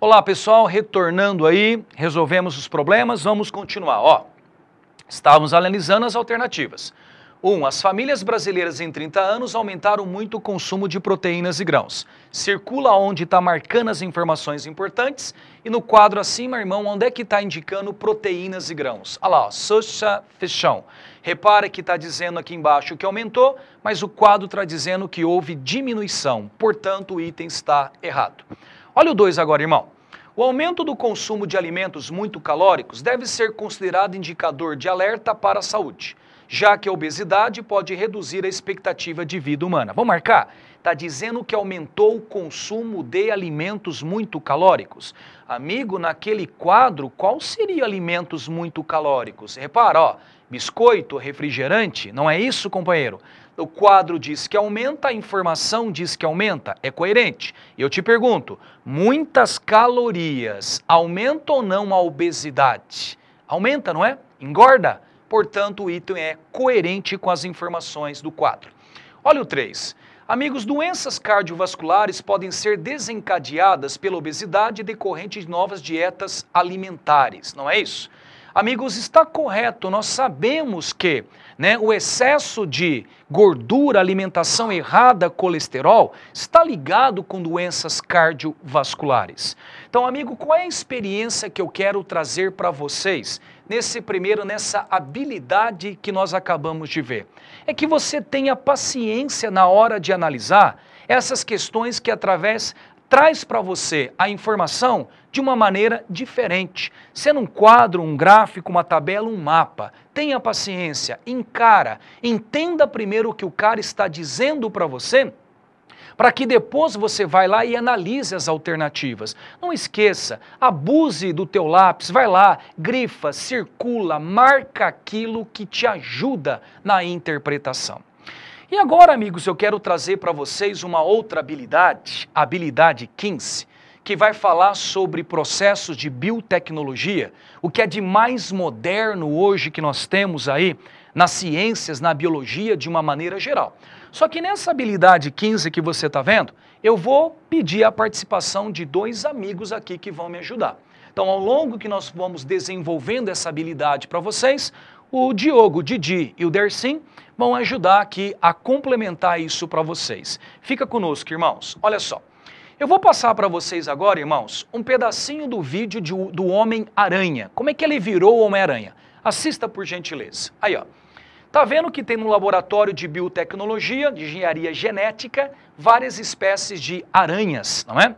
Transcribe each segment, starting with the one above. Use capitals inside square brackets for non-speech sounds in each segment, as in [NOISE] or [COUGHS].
Olá, pessoal, retornando aí, resolvemos os problemas, vamos continuar. Ó, estávamos analisando as alternativas. 1. Um, as famílias brasileiras em 30 anos aumentaram muito o consumo de proteínas e grãos. Circula onde está marcando as informações importantes e no quadro acima, irmão, onde é que está indicando proteínas e grãos? Olha lá, ó, socha, fechão. Repara que está dizendo aqui embaixo que aumentou, mas o quadro está dizendo que houve diminuição. Portanto, o item está errado. Olha o 2 agora, irmão. O aumento do consumo de alimentos muito calóricos deve ser considerado indicador de alerta para a saúde, já que a obesidade pode reduzir a expectativa de vida humana. Vamos marcar? Está dizendo que aumentou o consumo de alimentos muito calóricos. Amigo, naquele quadro, qual seria alimentos muito calóricos? Repara, ó, biscoito, refrigerante, não é isso, companheiro? o quadro diz que aumenta, a informação diz que aumenta, é coerente. Eu te pergunto, muitas calorias aumentam ou não a obesidade? Aumenta, não é? Engorda? Portanto, o item é coerente com as informações do quadro. Olha o 3. Amigos, doenças cardiovasculares podem ser desencadeadas pela obesidade decorrente de novas dietas alimentares, não é isso? Amigos, está correto, nós sabemos que né, o excesso de Gordura, alimentação errada, colesterol, está ligado com doenças cardiovasculares. Então, amigo, qual é a experiência que eu quero trazer para vocês nesse primeiro, nessa habilidade que nós acabamos de ver? É que você tenha paciência na hora de analisar essas questões que através traz para você a informação de uma maneira diferente, sendo um quadro, um gráfico, uma tabela, um mapa. Tenha paciência, encara, entenda primeiro o que o cara está dizendo para você para que depois você vai lá e analise as alternativas. Não esqueça, abuse do teu lápis, vai lá, grifa, circula, marca aquilo que te ajuda na interpretação. E agora, amigos, eu quero trazer para vocês uma outra habilidade, habilidade 15, que vai falar sobre processos de biotecnologia, o que é de mais moderno hoje que nós temos aí nas ciências, na biologia de uma maneira geral. Só que nessa habilidade 15 que você está vendo, eu vou pedir a participação de dois amigos aqui que vão me ajudar. Então, ao longo que nós vamos desenvolvendo essa habilidade para vocês, o Diogo, Didi e o Dersim vão ajudar aqui a complementar isso para vocês. Fica conosco, irmãos. Olha só. Eu vou passar para vocês agora, irmãos, um pedacinho do vídeo de, do Homem-Aranha. Como é que ele virou o Homem-Aranha? Assista por gentileza. Aí, ó. Tá vendo que tem no laboratório de biotecnologia, de engenharia genética, várias espécies de aranhas, não é?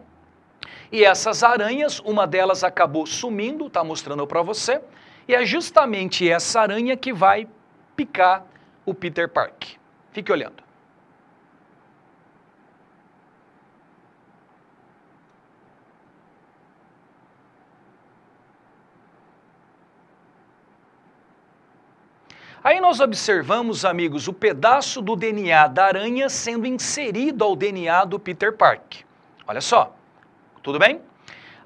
E essas aranhas, uma delas acabou sumindo, tá mostrando para você. E é justamente essa aranha que vai picar o Peter Park. Fique olhando. Aí nós observamos, amigos, o pedaço do DNA da aranha sendo inserido ao DNA do Peter Park. Olha só, tudo bem?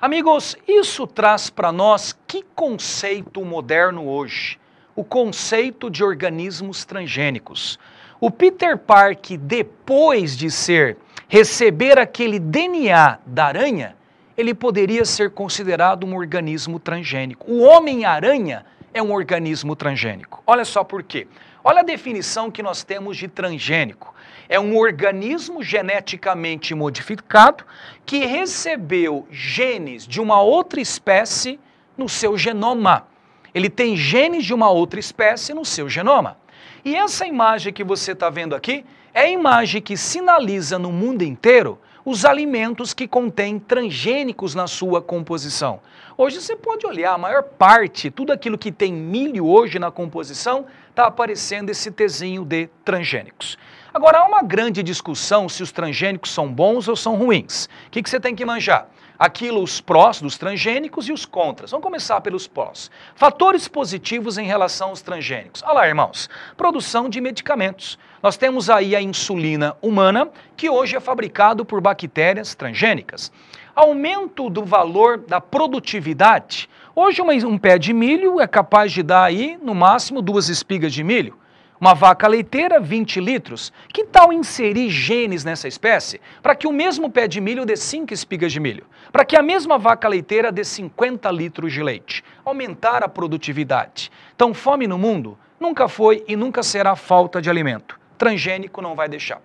Amigos, isso traz para nós que conceito moderno hoje? O conceito de organismos transgênicos. O Peter Park, depois de ser receber aquele DNA da aranha, ele poderia ser considerado um organismo transgênico. O homem-aranha é um organismo transgênico. Olha só por quê. Olha a definição que nós temos de transgênico. É um organismo geneticamente modificado que recebeu genes de uma outra espécie no seu genoma. Ele tem genes de uma outra espécie no seu genoma. E essa imagem que você está vendo aqui é a imagem que sinaliza no mundo inteiro os alimentos que contêm transgênicos na sua composição. Hoje você pode olhar, a maior parte, tudo aquilo que tem milho hoje na composição, está aparecendo esse tezinho de transgênicos. Agora, há uma grande discussão se os transgênicos são bons ou são ruins. O que, que você tem que manjar? Aquilo, os prós dos transgênicos e os contras. Vamos começar pelos prós. Fatores positivos em relação aos transgênicos. Olha lá, irmãos. Produção de medicamentos. Nós temos aí a insulina humana, que hoje é fabricado por bactérias transgênicas. Aumento do valor da produtividade. Hoje, um pé de milho é capaz de dar aí, no máximo, duas espigas de milho. Uma vaca leiteira, 20 litros. Que tal inserir genes nessa espécie para que o mesmo pé de milho dê 5 espigas de milho? Para que a mesma vaca leiteira dê 50 litros de leite? Aumentar a produtividade. Então, fome no mundo nunca foi e nunca será falta de alimento. Transgênico não vai deixar.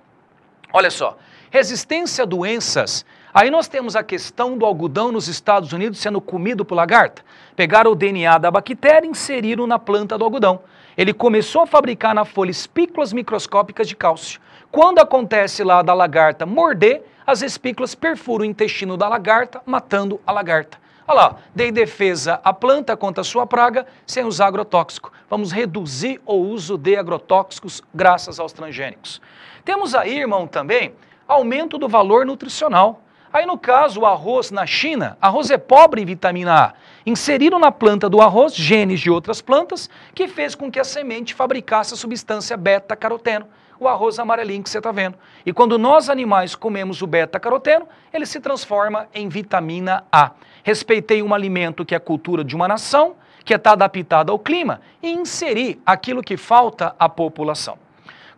Olha só, resistência a doenças. Aí nós temos a questão do algodão nos Estados Unidos sendo comido por lagarta. Pegaram o DNA da bactéria e inseriram na planta do algodão. Ele começou a fabricar na folha espículas microscópicas de cálcio. Quando acontece lá da lagarta morder, as espículas perfuram o intestino da lagarta, matando a lagarta. Olha lá, dei defesa à planta contra a sua praga sem usar agrotóxico. Vamos reduzir o uso de agrotóxicos graças aos transgênicos. Temos aí, irmão, também aumento do valor nutricional. Aí no caso, o arroz na China, arroz é pobre em vitamina A. Inseriram na planta do arroz genes de outras plantas que fez com que a semente fabricasse a substância beta-caroteno, o arroz amarelinho que você está vendo. E quando nós animais comemos o beta-caroteno, ele se transforma em vitamina A. Respeitei um alimento que é a cultura de uma nação, que está é adaptada ao clima, e inseri aquilo que falta à população.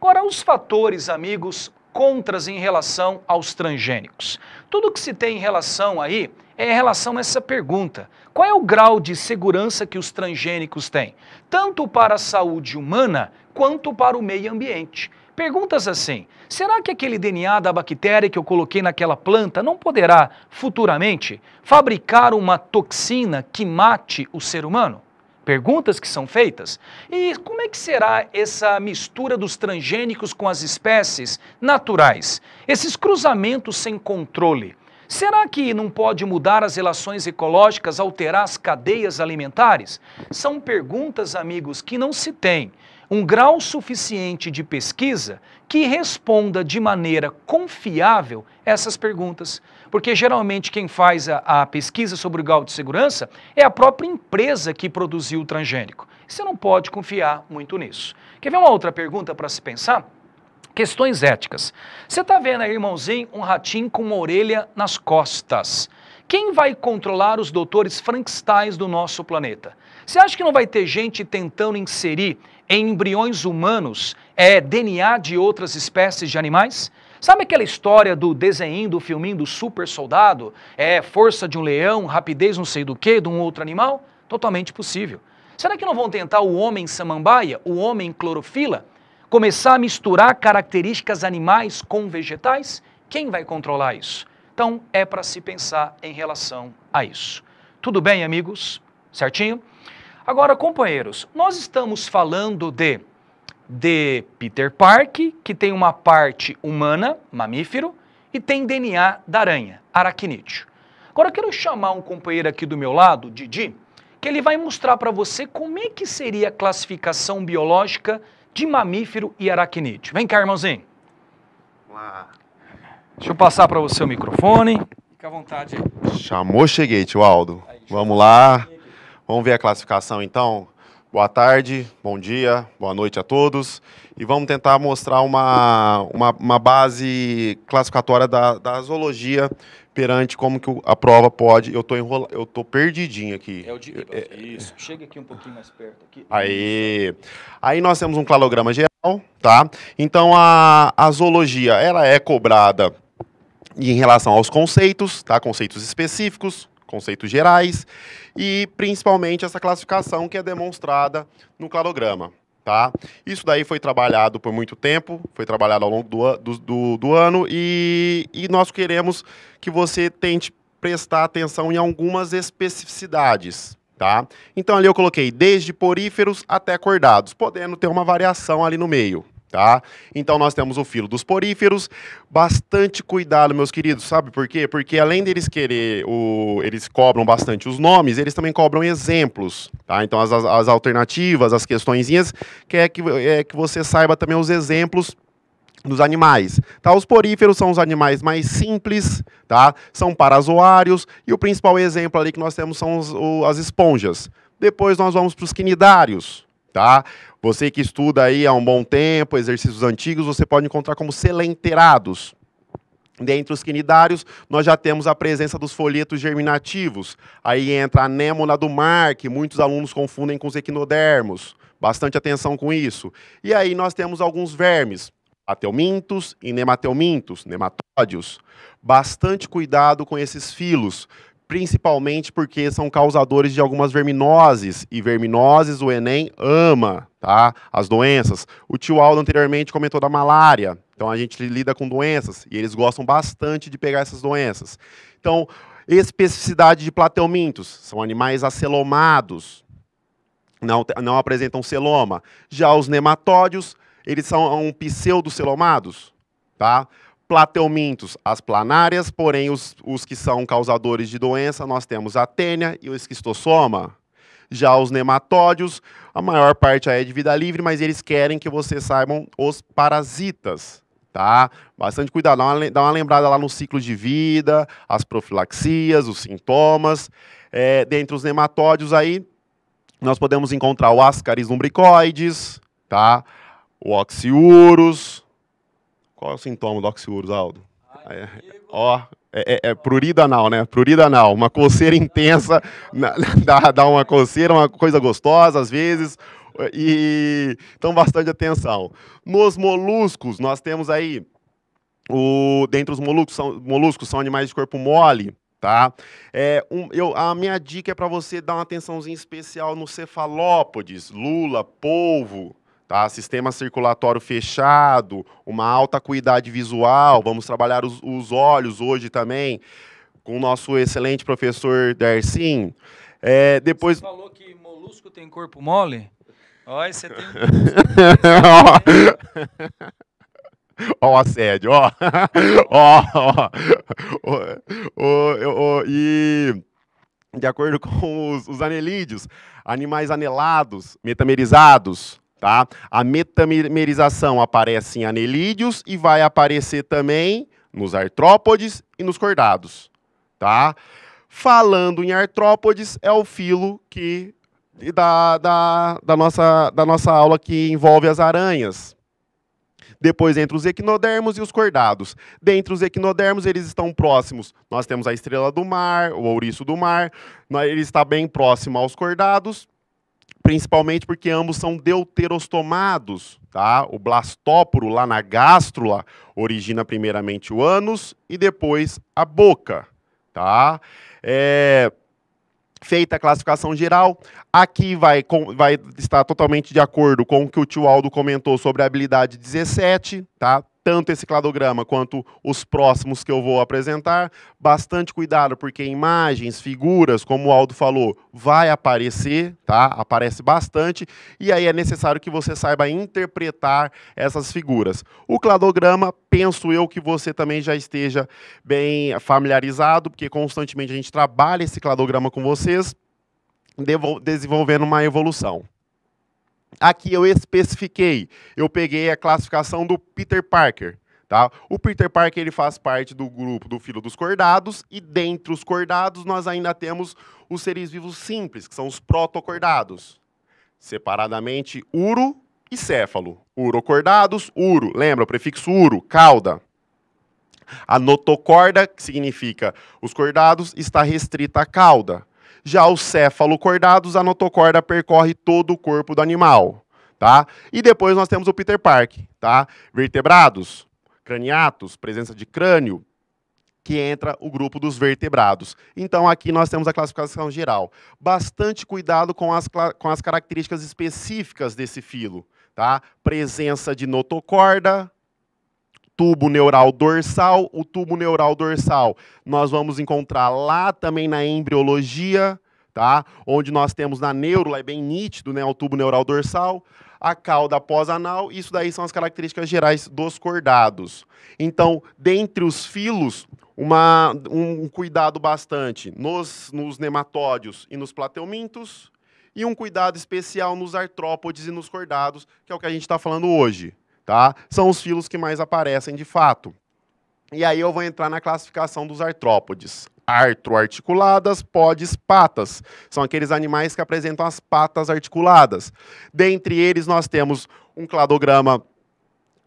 Agora, os fatores, amigos, contras em relação aos transgênicos. Tudo que se tem em relação aí é em relação a essa pergunta: qual é o grau de segurança que os transgênicos têm, tanto para a saúde humana quanto para o meio ambiente? Perguntas assim: será que aquele DNA da bactéria que eu coloquei naquela planta não poderá, futuramente, fabricar uma toxina que mate o ser humano? Perguntas que são feitas. E como é que será essa mistura dos transgênicos com as espécies naturais? Esses cruzamentos sem controle Será que não pode mudar as relações ecológicas, alterar as cadeias alimentares? São perguntas, amigos, que não se tem um grau suficiente de pesquisa que responda de maneira confiável essas perguntas. Porque geralmente quem faz a, a pesquisa sobre o grau de segurança é a própria empresa que produziu o transgênico. Você não pode confiar muito nisso. Quer ver uma outra pergunta para se pensar? Questões éticas. Você está vendo aí, irmãozinho, um ratinho com uma orelha nas costas. Quem vai controlar os doutores Frankensteins do nosso planeta? Você acha que não vai ter gente tentando inserir em embriões humanos é, DNA de outras espécies de animais? Sabe aquela história do desenho, do filminho do super soldado? É força de um leão, rapidez não sei do que, de um outro animal? Totalmente possível. Será que não vão tentar o homem samambaia, o homem clorofila? começar a misturar características animais com vegetais, quem vai controlar isso? Então é para se pensar em relação a isso. Tudo bem, amigos? Certinho? Agora, companheiros, nós estamos falando de de Peter Park, que tem uma parte humana, mamífero, e tem DNA da aranha, aracnídeo. Agora eu quero chamar um companheiro aqui do meu lado, Didi, que ele vai mostrar para você como é que seria a classificação biológica de mamífero e aracnídeo. Vem cá, irmãozinho. Olá. Deixa eu passar para você o microfone. Fica à vontade aí. Chamou, cheguei, tio Aldo. Aí, Vamos lá. Vamos ver a classificação então. Boa tarde, bom dia, boa noite a todos. E vamos tentar mostrar uma, uma, uma base classificatória da, da zoologia perante como que a prova pode. Eu tô enrola, eu tô perdidinho aqui. É o de... é... é Isso. Chega aqui um pouquinho mais perto aqui. Aí, aí nós temos um cladograma geral, tá? Então a, a zoologia ela é cobrada em relação aos conceitos, tá? Conceitos específicos, conceitos gerais e principalmente essa classificação que é demonstrada no cladograma. Tá? Isso daí foi trabalhado por muito tempo, foi trabalhado ao longo do, do, do, do ano e, e nós queremos que você tente prestar atenção em algumas especificidades, tá? Então ali eu coloquei desde poríferos até cordados, podendo ter uma variação ali no meio, Tá? Então nós temos o filo dos poríferos, bastante cuidado, meus queridos, sabe por quê? Porque além deles querer, o, eles cobram bastante os nomes, eles também cobram exemplos, tá? Então as, as, as alternativas, as questõezinhas, quer é que, é, que você saiba também os exemplos dos animais, tá? Os poríferos são os animais mais simples, tá? São parasoários e o principal exemplo ali que nós temos são os, o, as esponjas. Depois nós vamos para os quinidários, tá? Você que estuda aí há um bom tempo, exercícios antigos, você pode encontrar como selenterados. Dentre os quinidários, nós já temos a presença dos folhetos germinativos. Aí entra a anêmona do mar, que muitos alunos confundem com os equinodermos. Bastante atenção com isso. E aí nós temos alguns vermes, ateumintos e nematelmintos, nematódios. Bastante cuidado com esses filos, principalmente porque são causadores de algumas verminoses, e verminoses o Enem ama, tá? As doenças. O tio Aldo anteriormente comentou da malária, então a gente lida com doenças, e eles gostam bastante de pegar essas doenças. Então, especificidade de plateomintos. são animais acelomados, não, não apresentam celoma. Já os nematódios, eles são um pseudocelomados, tá? plateomintos, as planárias, porém os, os que são causadores de doença, nós temos a tênia e o esquistossoma. Já os nematódios, a maior parte é de vida livre, mas eles querem que vocês saibam os parasitas, tá? Bastante cuidado, dá uma, dá uma lembrada lá no ciclo de vida, as profilaxias, os sintomas. É, dentre os nematódios aí, nós podemos encontrar o Ascaris lumbricoides, tá? O Oxiurus, qual é o sintoma do oxiúrio, Aldo? ó, é, é, é prurida anal, né? Prurida anal, uma coceira intensa, [LAUGHS] dá, dá uma coceira, uma coisa gostosa às vezes, e então bastante atenção. Nos moluscos, nós temos aí, o, dentre os moluscos são, moluscos, são animais de corpo mole, tá? É, um, eu, a minha dica é para você dar uma atençãozinha especial nos cefalópodes, lula, polvo, Tá? Sistema circulatório fechado, uma alta acuidade visual, vamos trabalhar os, os olhos hoje também, com o nosso excelente professor Dersim. É, depois... Você falou que molusco tem corpo mole? Olha, você tem... Ó o é [LAUGHS] assédio, ó. [LAUGHS] Ó, ó. E de acordo com os, os anelídeos, animais anelados, metamerizados, Tá? A metamerização aparece em anelídeos e vai aparecer também nos artrópodes e nos cordados. Tá? Falando em artrópodes, é o filo que da, da, da, nossa, da nossa aula que envolve as aranhas. Depois, entre os equinodermos e os cordados. Dentre os equinodermos, eles estão próximos. Nós temos a estrela do mar, o ouriço do mar. Ele está bem próximo aos cordados principalmente porque ambos são deuterostomados, tá? O blastóporo lá na gástrula origina primeiramente o ânus e depois a boca, tá? É, feita a classificação geral, aqui vai, com, vai estar totalmente de acordo com o que o tio Aldo comentou sobre a habilidade 17, tá? tanto esse cladograma quanto os próximos que eu vou apresentar. Bastante cuidado, porque imagens, figuras, como o Aldo falou, vai aparecer, tá? Aparece bastante, e aí é necessário que você saiba interpretar essas figuras. O cladograma, penso eu que você também já esteja bem familiarizado, porque constantemente a gente trabalha esse cladograma com vocês, desenvolvendo uma evolução. Aqui eu especifiquei, eu peguei a classificação do Peter Parker. Tá? O Peter Parker ele faz parte do grupo do filo dos cordados e dentre os cordados nós ainda temos os seres vivos simples, que são os protocordados. Separadamente, uro e céfalo. Urocordados, uro, lembra, o prefixo uro, cauda. A notocorda, que significa os cordados, está restrita à cauda. Já céfalo cordados, a notocorda percorre todo o corpo do animal, tá? E depois nós temos o Peter Park, tá? Vertebrados, craniatos, presença de crânio, que entra o grupo dos vertebrados. Então, aqui nós temos a classificação geral. Bastante cuidado com as, com as características específicas desse filo. Tá? Presença de notocorda, tubo neural dorsal. O tubo neural dorsal nós vamos encontrar lá também na embriologia, tá? Onde nós temos na neuro, é bem nítido, né, o tubo neural dorsal, a cauda pós-anal, isso daí são as características gerais dos cordados. Então, dentre os filos, uma, um cuidado bastante nos, nos nematódios e nos plateumintos, e um cuidado especial nos artrópodes e nos cordados, que é o que a gente está falando hoje tá? São os filos que mais aparecem de fato. E aí eu vou entrar na classificação dos artrópodes. Artroarticuladas, podes, patas. São aqueles animais que apresentam as patas articuladas. Dentre eles, nós temos um cladograma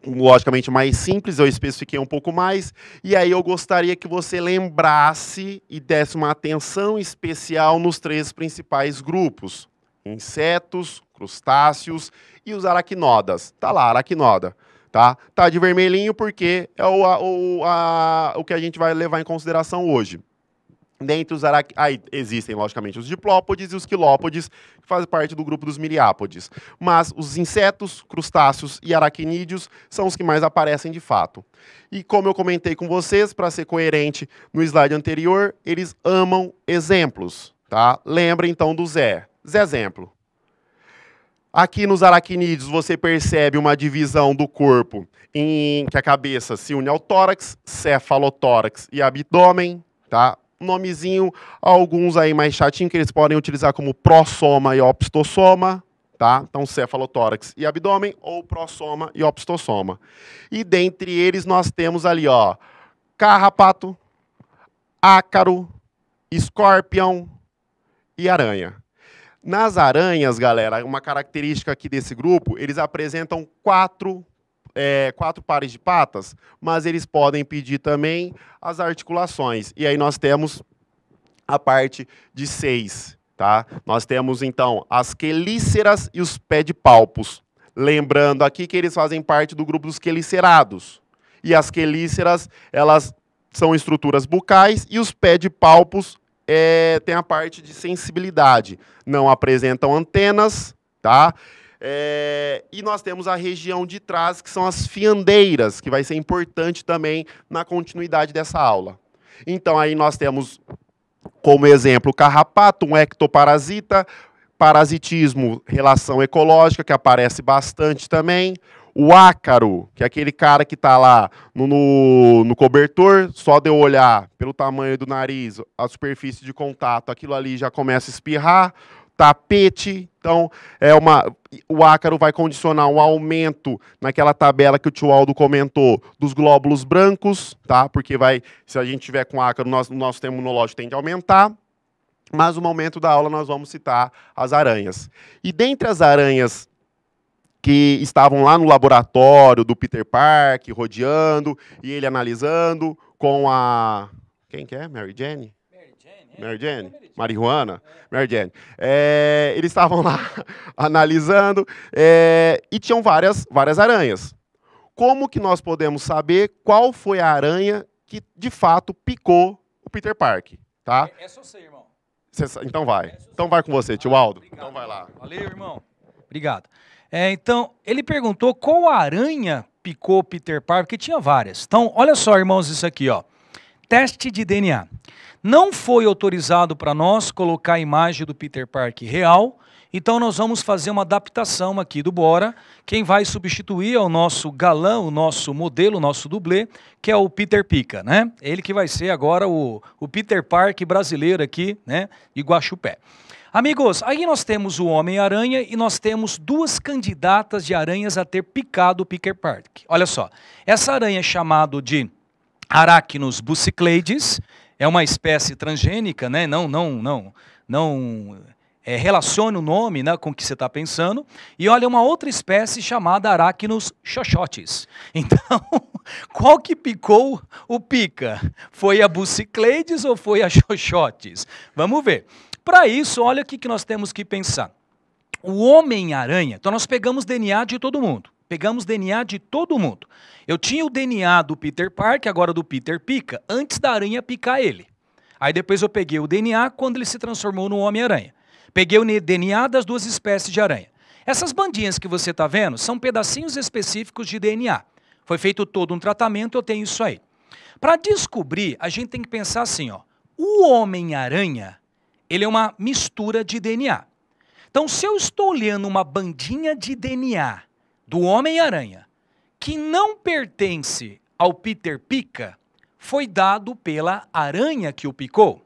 logicamente mais simples, eu especifiquei um pouco mais, e aí eu gostaria que você lembrasse e desse uma atenção especial nos três principais grupos: insetos, crustáceos e os aracnodas. Tá lá, aracnoda. Tá? tá de vermelhinho porque é o, a, o, a, o que a gente vai levar em consideração hoje. Dentre os arac... Aí existem, logicamente, os diplópodes e os quilópodes, que fazem parte do grupo dos miriápodes. Mas os insetos, crustáceos e aracnídeos são os que mais aparecem de fato. E como eu comentei com vocês, para ser coerente no slide anterior, eles amam exemplos. Tá? Lembra então do Zé. Zé exemplo. Aqui nos aracnídeos você percebe uma divisão do corpo em que a cabeça se une ao tórax, cefalotórax e abdômen, tá? Nomezinho, alguns aí mais chatinho que eles podem utilizar como prossoma e optossoma, tá? Então cefalotórax e abdômen ou prossoma e optossoma. E dentre eles nós temos ali, ó, carrapato, ácaro, escorpião e aranha. Nas aranhas, galera, uma característica aqui desse grupo, eles apresentam quatro, é, quatro pares de patas, mas eles podem pedir também as articulações. E aí nós temos a parte de seis, tá? Nós temos, então, as quelíceras e os pé de palpos. Lembrando aqui que eles fazem parte do grupo dos quelicerados. E as quelíceras, elas são estruturas bucais e os pé de palpos é, tem a parte de sensibilidade. Não apresentam antenas, tá? É, e nós temos a região de trás, que são as fiandeiras, que vai ser importante também na continuidade dessa aula. Então, aí nós temos como exemplo o carrapato, um ectoparasita, parasitismo, relação ecológica, que aparece bastante também, o ácaro, que é aquele cara que está lá no, no, no, cobertor, só de eu olhar pelo tamanho do nariz, a superfície de contato, aquilo ali já começa a espirrar. Tapete, então é uma. O ácaro vai condicionar um aumento naquela tabela que o tio Aldo comentou dos glóbulos brancos, tá? Porque vai, se a gente tiver com ácaro, nós, o nosso termo imunológico tem que aumentar. Mas no momento da aula nós vamos citar as aranhas. E dentre as aranhas que estavam lá no laboratório do Peter Park, rodeando, e ele analisando com a. Quem que é? Mary Jane? Mary Jane, é. marihuana, é. Mary Jane. É, eles estavam lá [LAUGHS] analisando é, e tinham várias, várias aranhas. Como que nós podemos saber qual foi a aranha que de fato picou o Peter Park? Tá? Essa eu sei, irmão. Cê, então vai. É então vai com você, tio Aldo. Então vai lá. Valeu, irmão. Obrigado. É, então, ele perguntou qual aranha picou Peter Parker, porque tinha várias. Então, olha só, irmãos, isso aqui, ó. Teste de DNA. Não foi autorizado para nós colocar a imagem do Peter Parker real, então nós vamos fazer uma adaptação aqui do Bora. Quem vai substituir é o nosso galã, o nosso modelo, o nosso dublê, que é o Peter Pica, né? Ele que vai ser agora o, o Peter Park brasileiro aqui, né? De Amigos, aí nós temos o Homem-Aranha e nós temos duas candidatas de aranhas a ter picado o Picker Park. Olha só, essa aranha é chamada de Arachnus bucicleides, é uma espécie transgênica, né? Não, não, não, não é, relacione o nome né, com o que você está pensando. E olha, uma outra espécie chamada Arachnus xoxotes. [LAUGHS] Então, qual que picou o pica? Foi a bucicleides ou foi a xoxotes? Vamos ver. Para isso, olha o que, que nós temos que pensar. O Homem-Aranha, então nós pegamos DNA de todo mundo. Pegamos DNA de todo mundo. Eu tinha o DNA do Peter Parker, agora do Peter Pica, antes da aranha picar ele. Aí depois eu peguei o DNA quando ele se transformou no Homem-Aranha. Peguei o DNA das duas espécies de aranha. Essas bandinhas que você está vendo são pedacinhos específicos de DNA. Foi feito todo um tratamento, eu tenho isso aí. Para descobrir, a gente tem que pensar assim, ó. O Homem-Aranha ele é uma mistura de DNA. Então, se eu estou olhando uma bandinha de DNA do Homem-Aranha que não pertence ao Peter Pica, foi dado pela aranha que o picou.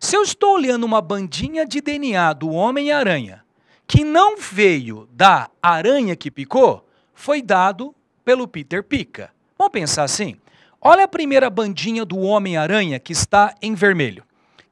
Se eu estou olhando uma bandinha de DNA do Homem-Aranha que não veio da aranha que picou, foi dado pelo Peter Pica. Vamos pensar assim? Olha a primeira bandinha do Homem-Aranha que está em vermelho.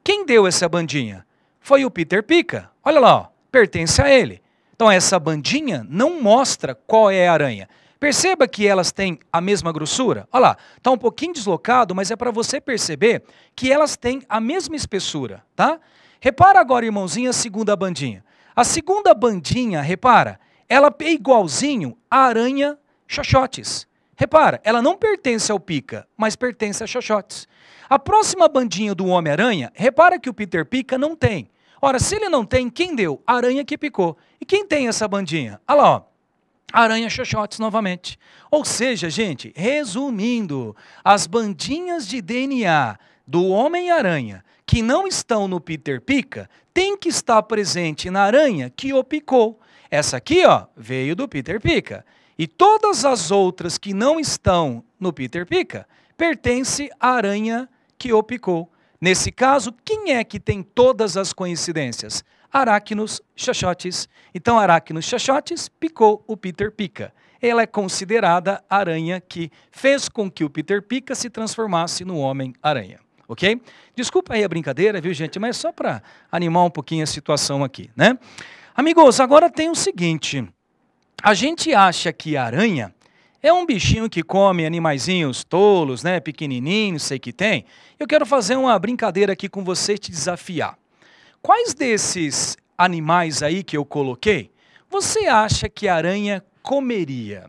Quem deu essa bandinha? Foi o Peter Pica. Olha lá, ó, pertence a ele. Então essa bandinha não mostra qual é a aranha. Perceba que elas têm a mesma grossura. Olha lá, está um pouquinho deslocado, mas é para você perceber que elas têm a mesma espessura, tá? Repara agora, irmãozinho, a segunda bandinha. A segunda bandinha, repara, ela é igualzinho à aranha xoxotes. Repara, ela não pertence ao pica, mas pertence a xoxotes. A próxima bandinha do Homem-Aranha, repara que o Peter Pica não tem. Ora, se ele não tem, quem deu? A aranha que picou. E quem tem essa bandinha? Olha lá, ó. Aranha Xoxotes novamente. Ou seja, gente, resumindo, as bandinhas de DNA do Homem-Aranha que não estão no Peter Pica tem que estar presente na aranha que o picou. Essa aqui, ó, veio do Peter Pica. E todas as outras que não estão no Peter Pica pertencem à aranha esfaqueou, picou. Nesse caso, quem é que tem todas as coincidências? Aracnos Xaxotes. Então, Aracnos Xaxotes picou o Peter Pica. Ela é considerada a aranha que fez com que o Peter Pica se transformasse no Homem-Aranha. Ok? Desculpa aí a brincadeira, viu, gente? Mas é só para animar um pouquinho a situação aqui, né? Amigos, agora tem o seguinte. A gente acha que a aranha é um bichinho que come animaizinhos tolos, né, pequenininhos, sei que tem. Eu quero fazer uma brincadeira aqui com você te desafiar. Quais desses animais aí que eu coloquei, você acha que a aranha comeria?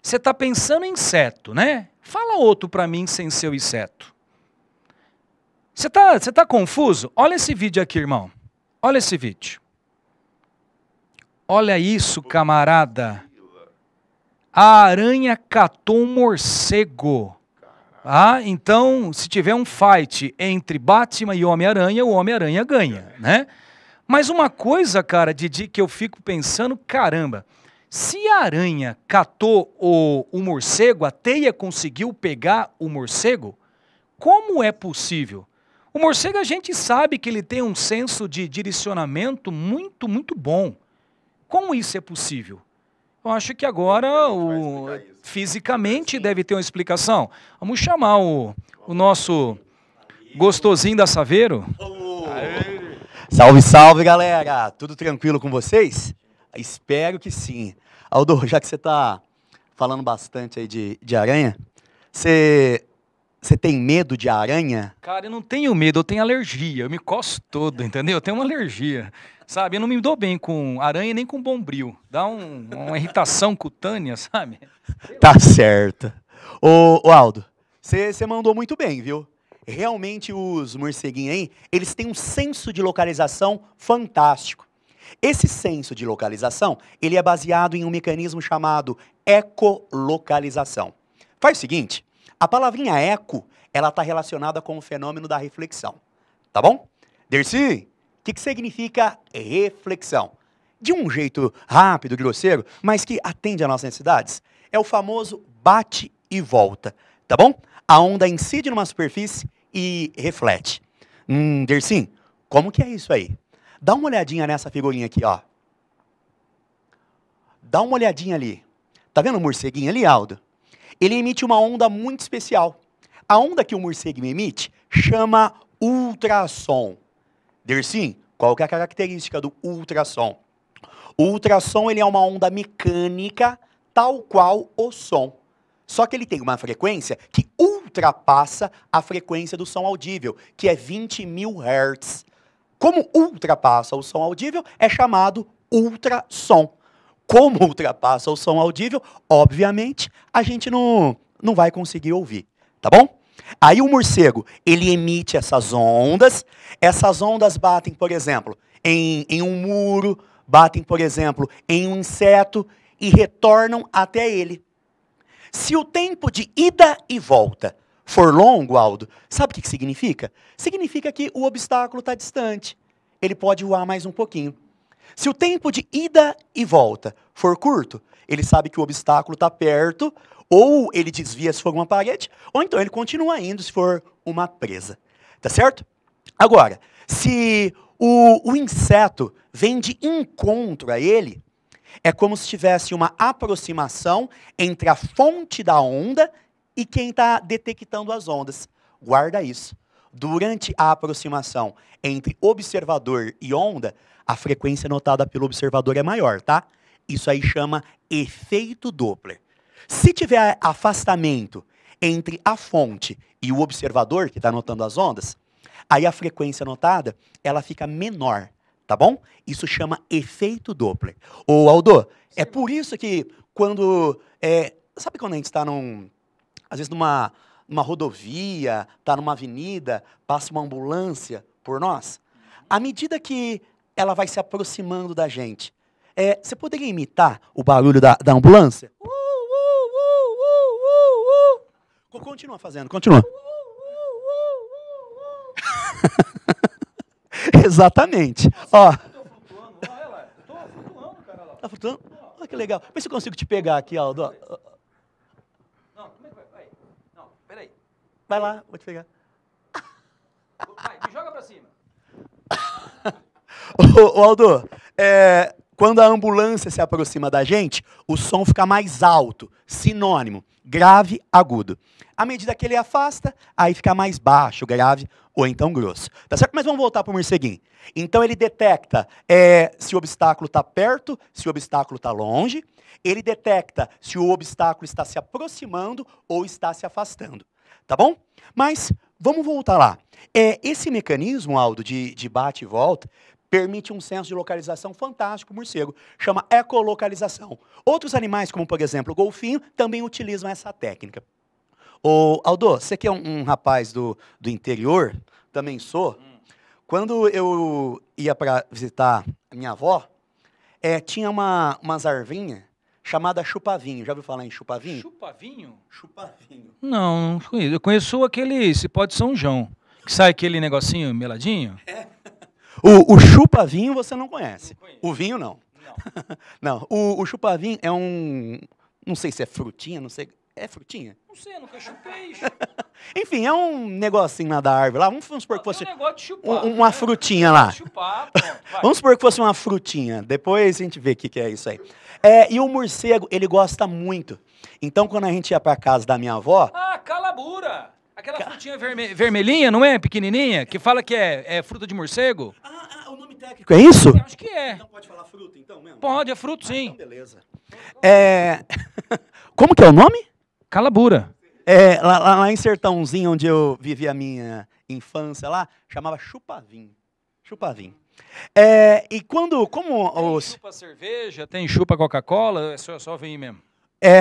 Você está pensando em inseto, né? Fala outro para mim sem ser inseto. Você está você tá confuso? Olha esse vídeo aqui, irmão. Olha esse vídeo. Olha isso, camarada. A aranha catou um morcego. Ah, então, se tiver um fight entre Batman e Homem-Aranha, o Homem-Aranha ganha, né? Mas uma coisa, cara, Didi, que eu fico pensando, caramba, se a aranha catou o, o morcego, a teia conseguiu pegar o morcego, como é possível? O morcego a gente sabe que ele tem um senso de direcionamento muito, muito bom. Como isso é possível? Eu acho que agora é o, fisicamente assim. deve ter uma explicação. Vamos chamar o, o nosso gostosinho da Saveiro. Salve, salve, galera! Tudo tranquilo com vocês? Espero que sim. Aldo, já que você está falando bastante aí de, de aranha, você você tem medo de aranha? Cara, eu não tenho medo, eu tenho alergia. Eu me coço todo, entendeu? Eu tenho uma alergia sabe? Eu não me dou bem com aranha nem com bombril. Dá um, uma irritação cutânea, sabe? Tá certo. Ô, ô Aldo, você mandou muito bem, viu? Realmente os morceguinhos aí, eles têm um senso de localização fantástico. Esse senso de localização, ele é baseado em um mecanismo chamado ecolocalização. Faz o seguinte, a palavrinha eco, ela está relacionada com o fenômeno da reflexão, tá bom? Dercy, que, que significa reflexão. De um jeito rápido, grosseiro, mas que atende às nossas necessidades, é o famoso bate e volta, tá bom? A onda incide numa superfície e reflete. Hum, Dersim, como que é isso aí? Dá uma olhadinha nessa figurinha aqui, ó. Dá uma olhadinha ali. Tá vendo o morceguinho ali, Aldo? Ele emite uma onda muito especial. A onda que o morcego emite chama ultrassom. Dersim, qual que é a característica do ultrassom? O ultrassom ele é uma onda mecânica tal qual o som. Só que ele tem uma frequência que ultrapassa a frequência do som audível, que é 20 mil hertz. Como ultrapassa o som audível, é chamado ultrassom. Como ultrapassa o som audível, obviamente, a gente não, não vai conseguir ouvir, tá bom? Aí o morcego, ele emite essas ondas, essas ondas batem, por exemplo, em, em um muro, batem, por exemplo, em um inseto e retornam até ele. Se o tempo de ida e volta for longo, Aldo, sabe o que, que significa? Significa que o obstáculo está distante. Ele pode voar mais um pouquinho. Se o tempo de ida e volta for curto, ele sabe que o obstáculo está perto, ou ele desvia se for uma parede, ou então ele continua indo se for uma presa. Tá certo? Agora, se o, o inseto vem de encontro a ele, é como se tivesse uma aproximação entre a fonte da onda e quem está detectando as ondas. Guarda isso. Durante a aproximação entre observador e onda, a frequência notada pelo observador é maior, tá? Isso aí chama efeito Doppler. Se tiver afastamento entre a fonte e o observador que está notando as ondas, aí a frequência notada ela fica menor, tá bom? Isso chama efeito Doppler. Ô Aldo, é Sim. é por isso que quando é, sabe quando a gente está num às vezes numa uma rodovia, está numa avenida, passa uma ambulância por nós, à medida que ela vai se aproximando da gente, é, você poderia imitar o barulho da, da ambulância? Uh! Continua fazendo, continua. [LAUGHS] Exatamente. Ó. Tá, tá, tá flutuando? Olha que legal. Vê se eu consigo te pegar aqui, Aldo. Não, como é que vai? Não, peraí. Vai lá, vou te pegar. Vai, me joga pra cima. [LAUGHS] Ô, Aldo, é, quando a ambulância se aproxima da gente, o som fica mais alto, sinônimo, grave, agudo. À medida que ele afasta, aí fica mais baixo, grave ou então grosso. Tá certo? Mas vamos voltar para o morceguinho. Então ele detecta é, se o obstáculo está perto, se o obstáculo está longe. Ele detecta se o obstáculo está se aproximando ou está se afastando. Tá bom? Mas vamos voltar lá. É, esse mecanismo, Aldo, de, de bate e volta, permite um senso de localização fantástico, morcego. Chama ecolocalização. Outros animais, como por exemplo o golfinho, também utilizam essa técnica. O Aldo, você que é um, um rapaz do, do interior, também sou. Hum. Quando eu ia para visitar minha avó, é, tinha uma, umas arvinhas chamada chupavinho. Já ouviu falar em chupavinho? Chupavinho? Chupavinho. Não, não conheço. Eu conheço aquele, se pode São João, que sai aquele negocinho meladinho. É. O, o chupa-vinho você não conhece. Não o vinho, não. Não, [LAUGHS] não o, o chupa-vinho é um... Não sei se é frutinha, não sei... É frutinha? Não sei, nunca [LAUGHS] chupei. Enfim, é um negocinho lá da árvore. Lá. Vamos, vamos supor que fosse um chupar, um, né? uma né? frutinha lá. Chupar, vamos supor que fosse uma frutinha. Depois a gente vê o que, que é isso aí. É, e o morcego, ele gosta muito. Então, quando a gente ia para casa da minha avó... Ah, calabura! Aquela frutinha verme- vermelhinha, não é? Pequenininha? Que fala que é, é fruta de morcego? Ah, ah, o nome técnico é isso? Eu acho que é. Então pode falar fruta, então, mesmo? Pode, é fruto, Ah, sim. então beleza. É... [LAUGHS] Como que é o nome? Calabura. É, lá, lá- lá em Sertãozinho, onde eu vivi a minha infância lá, chamava Chupavim. Chupavim. É, e quando, como Tem os, chupa cerveja, tem chupa Coca-Cola, é só, só vem mesmo. é,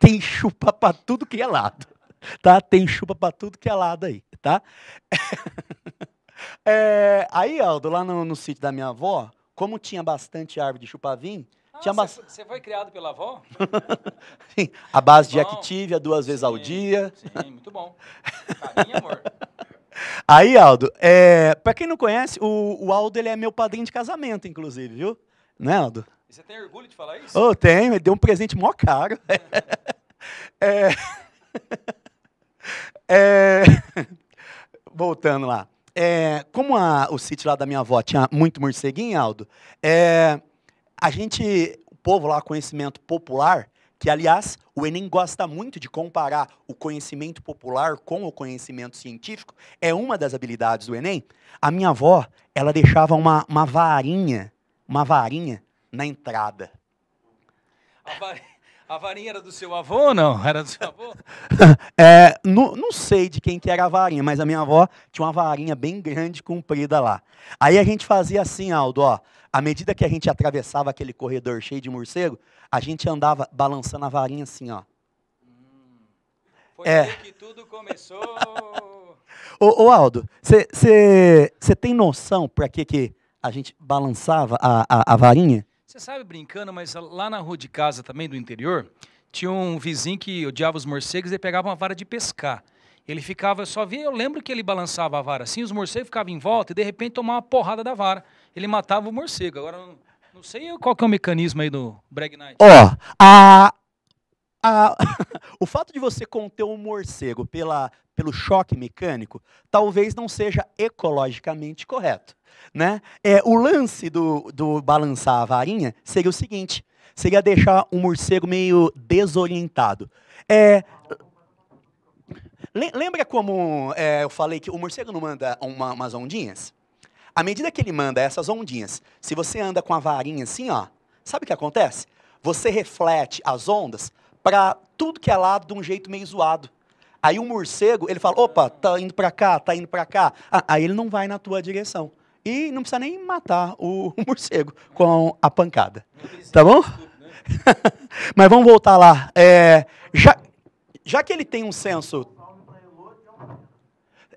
tem chupa pra tudo que é lado tá? Tem chupa para tudo que é lado aí, tá? [LAUGHS] É, aí, Aldo, lá no, no, sítio da minha avó, como tinha bastante árvore de chupavim, ah, tinha bastante. Você foi criado pela avó? [LAUGHS] Sim, a base muito de bom. Activia duas vezes sim, ao dia. Sim, muito bom. [LAUGHS] amor. Aí, Aldo, é, para quem não conhece, o, o, Aldo ele é meu padrinho de casamento, inclusive, viu? Né, Aldo? E você tem orgulho de falar isso? Oh, tenho, ele deu um presente mó caro. é... [LAUGHS] É... [LAUGHS] Voltando lá. É, como a, o sítio lá da minha avó tinha muito morceguinho, Aldo, é, a gente, o povo lá, conhecimento popular, que, aliás, o Enem gosta muito de comparar o conhecimento popular com o conhecimento científico, é uma das habilidades do Enem. A minha avó, ela deixava uma, uma varinha, uma varinha na entrada. A varinha. A varinha era do seu avô ou não? Era do seu avô? [LAUGHS] é, não, não, sei de quem que era a varinha, mas a minha avó tinha uma varinha bem grande, comprida lá. Aí a gente fazia assim, Aldo, ó. À medida que a gente atravessava aquele corredor cheio de morcego, a gente andava balançando a varinha assim, ó. Hum, foi é. que tudo começou. [LAUGHS] ô, ô, Aldo, você tem noção para que, que a gente balançava a, a, a varinha? Você sabe, brincando, mas lá na rua de casa também, do interior, tinha um vizinho que odiava os morcegos e pegava uma vara de pescar. Ele ficava, eu só via, eu lembro que ele balançava a vara assim, os morcegos ficavam em volta e de repente tomava uma porrada da vara. Ele matava o morcego. Agora, não, sei qual que é o mecanismo aí do Breg Knight. Ó, oh, a, a, [LAUGHS] o fato de você conter um morcego pela, pelo choque mecânico talvez não seja ecologicamente correto. Né? É, o lance do, do balançar a varinha seria o seguinte: seria deixar um morcego meio desorientado. É, lembra como é, eu falei que o morcego não manda uma, umas ondinhas? À medida que ele manda essas ondinhas, se você anda com a varinha assim, ó, sabe o que acontece? Você reflete as ondas para tudo que é lado de um jeito meio zoado. Aí o um morcego, ele fala: opa, tá indo para cá, tá indo para cá. Ah, aí ele não vai na tua direção. E não precisa nem matar o, [LAUGHS] morcego com a pancada. Tá bom? [LAUGHS] Mas vamos voltar lá. É, já, já que ele tem um senso.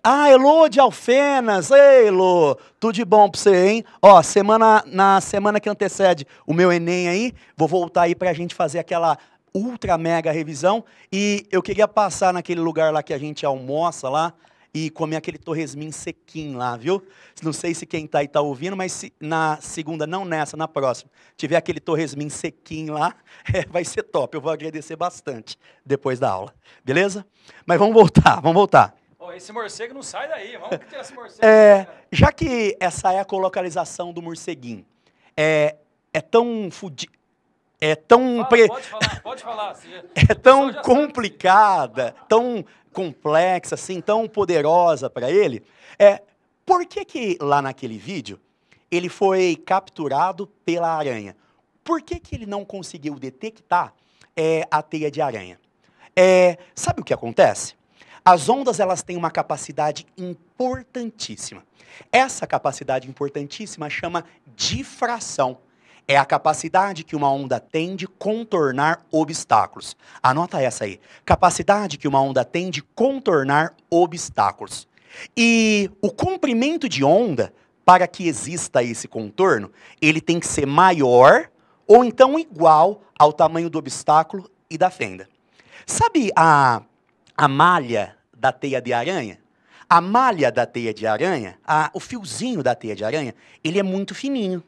Ah, Elô de Alfenas, ei Elô, tudo de bom para você, hein? Ó, semana, na semana que antecede o meu Enem aí, vou voltar aí para a gente fazer aquela ultra mega revisão. E eu queria passar naquele lugar lá que a gente almoça lá e comer aquele torresmin sequinho lá, viu? Não sei se quem está aí está ouvindo, mas se, na segunda, não nessa, na próxima, tiver aquele torresmin sequinho lá, [LAUGHS] é, vai ser top. Eu vou agradecer bastante depois da aula, beleza? Mas vamos voltar, vamos voltar. esse morcego não sai daí, vamos tirar esse morcego. É, já que essa é a colocalização do morceguinho, é, é tão fudido é tão Fala, pre... pode falar, pode falar. [LAUGHS] é tão complicada, tão complexa, assim, tão poderosa para ele. É por que que lá naquele vídeo ele foi capturado pela aranha? Por que que ele não conseguiu detectar é, a teia de aranha? É, sabe o que acontece? As ondas elas têm uma capacidade importantíssima. Essa capacidade importantíssima chama difração é a capacidade que uma onda tem de contornar obstáculos. Anota essa aí. Capacidade que uma onda tem de contornar obstáculos. E o comprimento de onda, para que exista esse contorno, ele tem que ser maior ou então igual ao tamanho do obstáculo e da fenda. Sabe a, a malha da teia de aranha? A malha da teia de aranha, a, o fiozinho da teia de aranha, ele é muito fininho.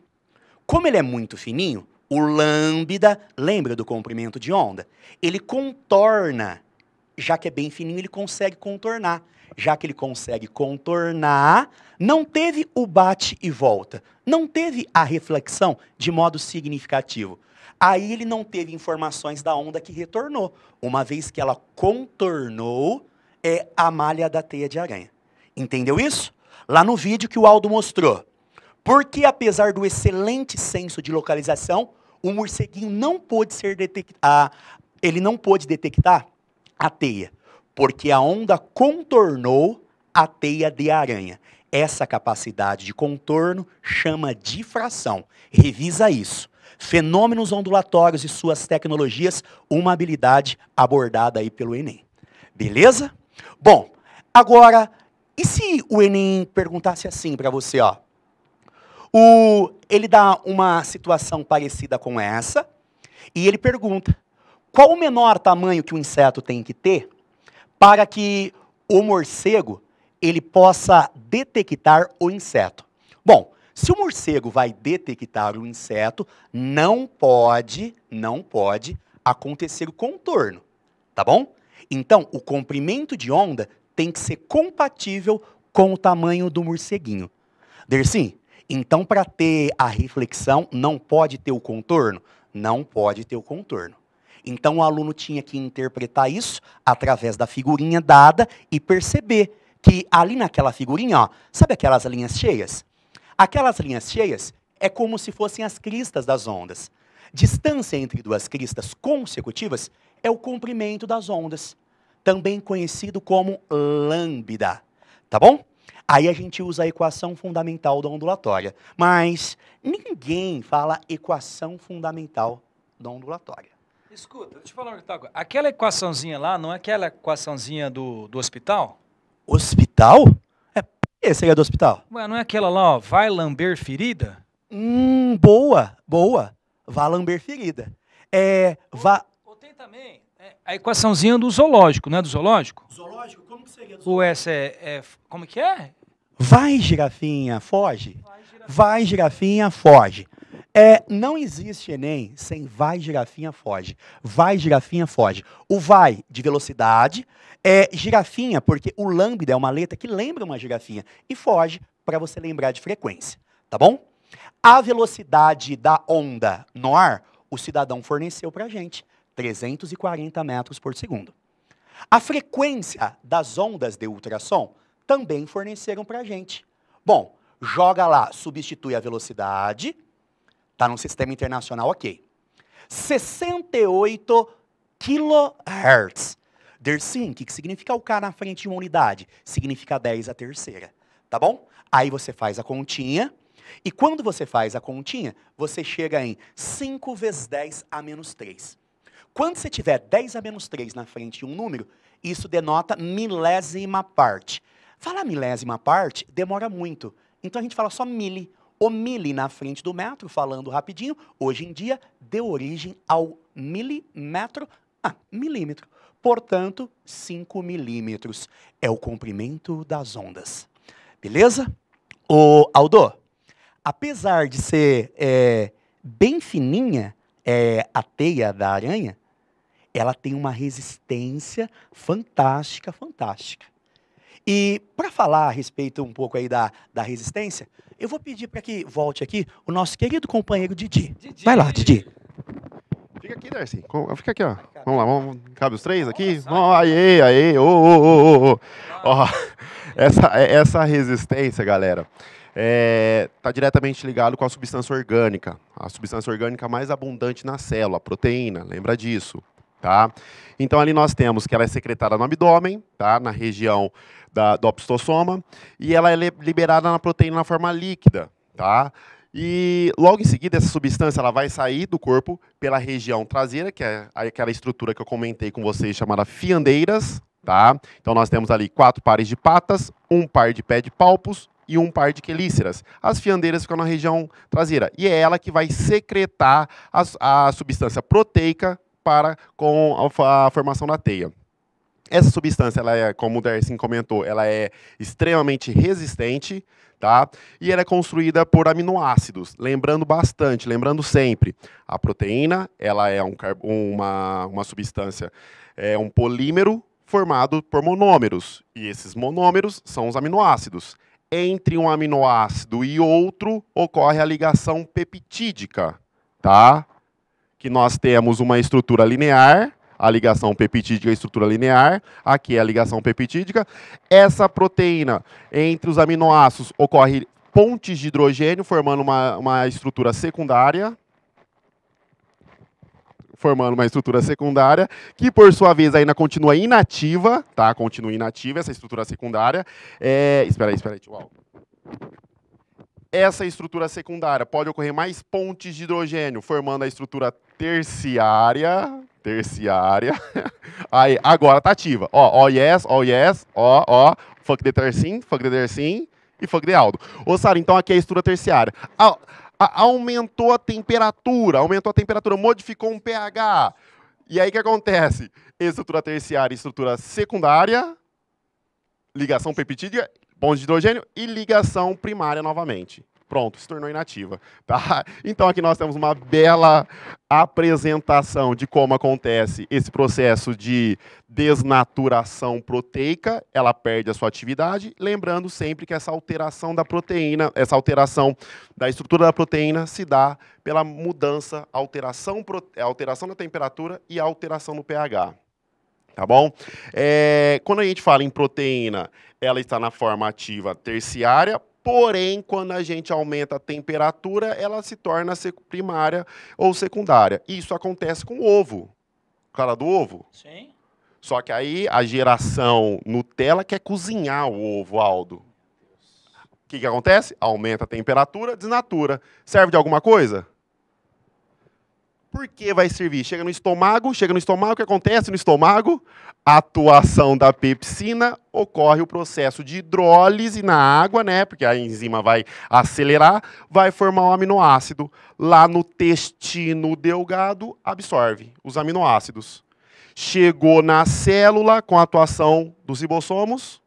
Como ele é muito fininho, o lambda, lembra do comprimento de onda? Ele contorna, já que é bem fininho, ele consegue contornar. Já que ele consegue contornar, não teve o bate e volta, não teve a reflexão de modo significativo. Aí ele não teve informações da onda que retornou, uma vez que ela contornou é a malha da teia de aranha. Entendeu isso? Lá no vídeo que o Aldo mostrou, porque, apesar do excelente senso de localização, o morceguinho não pôde ser detectar. ele não pôde detectar a teia, porque a onda contornou a teia de aranha. Essa capacidade de contorno chama difração. Revisa isso. Fenômenos ondulatórios e suas tecnologias, uma habilidade abordada aí pelo Enem. Beleza? Bom, agora, e se o Enem perguntasse assim para você, ó? O, ele dá uma situação parecida com essa e ele pergunta: qual o menor tamanho que o inseto tem que ter para que o morcego ele possa detectar o inseto? Bom, se o morcego vai detectar o inseto, não pode, não pode acontecer o contorno, tá bom? Então, o comprimento de onda tem que ser compatível com o tamanho do morceguinho. Dersim, então, para ter a reflexão, não pode ter o contorno? Não pode ter o contorno. Então, o aluno tinha que interpretar isso através da figurinha dada e perceber que ali naquela figurinha, ó, sabe aquelas linhas cheias? Aquelas linhas cheias é como se fossem as cristas das ondas. Distância entre duas cristas consecutivas é o comprimento das ondas, também conhecido como lambda. Tá bom? Aí a gente usa a equação fundamental da ondulatória. Mas ninguém fala equação fundamental da ondulatória. Escuta, deixa eu falar uma coisa. Aquela equaçãozinha lá não é aquela equaçãozinha do, do hospital? Hospital? É, esse aí é do hospital. Ué, não é aquela lá, ó, vai lamber ferida? Hum, boa, boa. Vá lamber ferida. É, ou, vá... Ou tem também é, a equaçãozinha do zoológico, não é do zoológico? Zoológico? Como que seria? Do zoológico? Ou essa é, é, como que é? Vai, girafinha, foge. Vai, girafinha, foge. É, não existe Enem sem vai, girafinha, foge. Vai, girafinha, foge. O vai de velocidade é girafinha, porque o lambda é uma letra que lembra uma girafinha e foge para você lembrar de frequência, tá bom? A velocidade da onda no ar, o cidadão forneceu para a gente, 340 metros por segundo. A frequência das ondas de ultrassom, também forneceram para a gente. Bom, joga lá, substitui a velocidade, está no sistema internacional, ok. 68 kHz. Dersim, o que, que significa o K na frente de uma unidade? Significa 10 a terceira, tá bom? Aí você faz a continha, e quando você faz a continha, você chega em 5 vezes 10 a menos 3. Quando você tiver 10 a menos 3 na frente de um número, isso denota milésima parte. Falar milésima parte demora muito. Então a gente fala só mili. O mili na frente do metro, falando rapidinho, hoje em dia deu origem ao milímetro, ah, milímetro. Portanto, 5 milímetros é o comprimento das ondas. Beleza? O Aldo, apesar de ser é, bem fininha é, a teia da aranha, ela tem uma resistência fantástica, fantástica. E para falar a respeito um pouco aí da, da resistência, eu vou pedir para que volte aqui o nosso querido companheiro Didi. Didi. Vai lá, Didi. Fica aqui, Darcy. Fica aqui, ó. Vamos lá, vamos. Cabe os três aqui? Vamos, aê, aê, ô, ô, ô, ô. [LAUGHS] essa, é, essa resistência, galera, está é, tá diretamente ligado com a substância orgânica. A substância orgânica mais abundante na célula, a proteína, lembra disso. Tá? Então, ali nós temos que ela é secretada no abdômen, tá? na região da, do optosoma, e ela é liberada na proteína na forma líquida. Tá? E logo em seguida, essa substância ela vai sair do corpo pela região traseira, que é aquela estrutura que eu comentei com vocês, chamada fiandeiras. Tá? Então, nós temos ali quatro pares de patas, um par de pé de palpos e um par de quelíceras. As fiandeiras ficam na região traseira. E é ela que vai secretar a, a substância proteica para com a formação da teia. Essa substância, ela é, como o Darcy comentou, ela é extremamente resistente, tá? E ela é construída por aminoácidos. Lembrando bastante, lembrando sempre, a proteína, ela é um, uma, uma substância, é um polímero formado por monômeros. E esses monômeros são os aminoácidos. Entre um aminoácido e outro ocorre a ligação peptídica, tá? que nós temos uma estrutura linear, a ligação peptídica e estrutura linear, aqui é a ligação peptídica. Essa proteína entre os aminoácidos ocorre pontes de hidrogênio, formando uma, uma estrutura secundária, formando uma estrutura secundária, que por sua vez ainda continua inativa, tá? Continua inativa essa estrutura secundária. É... Espera aí, espera aí, tchau essa estrutura secundária pode ocorrer mais pontes de hidrogênio, formando a estrutura terciária. Terciária. [LAUGHS] Aí, agora tá ativa. Ó, ó, yes, ó, yes, ó, ó. Fuck the tercin, fuck the tercin e fuck the aldo. Ô, Sara, então aqui é a estrutura terciária. A, a, aumentou a temperatura, aumentou a temperatura, modificou um pH. E aí o que acontece? Estrutura terciária e estrutura secundária, ligação peptídica ponto de hidrogênio e ligação primária novamente. Pronto, se tornou inativa. Tá? [LAUGHS] Então aqui nós temos uma bela apresentação de como acontece esse processo de desnaturação proteica, ela perde a sua atividade, lembrando sempre que essa alteração da proteína, essa alteração da estrutura da proteína se dá pela mudança, alteração, alteração da temperatura e alteração no pH tá bom? É, quando a gente fala em proteína, ela está na forma ativa terciária, porém, quando a gente aumenta a temperatura, ela se torna primária ou secundária. Isso acontece com o ovo. Cara do ovo? Sim. Só que aí a geração Nutella quer cozinhar o ovo, Aldo. O que, que acontece? Aumenta a temperatura, desnatura. Serve de alguma coisa? Por que vai servir? Chega no estômago, chega no estômago, o que acontece no estômago? A atuação da pepsina, ocorre o processo de hidrólise na água, né? Porque a enzima vai acelerar, vai formar um aminoácido. Lá no intestino delgado, absorve os aminoácidos. Chegou na célula com a atuação dos ribossomos,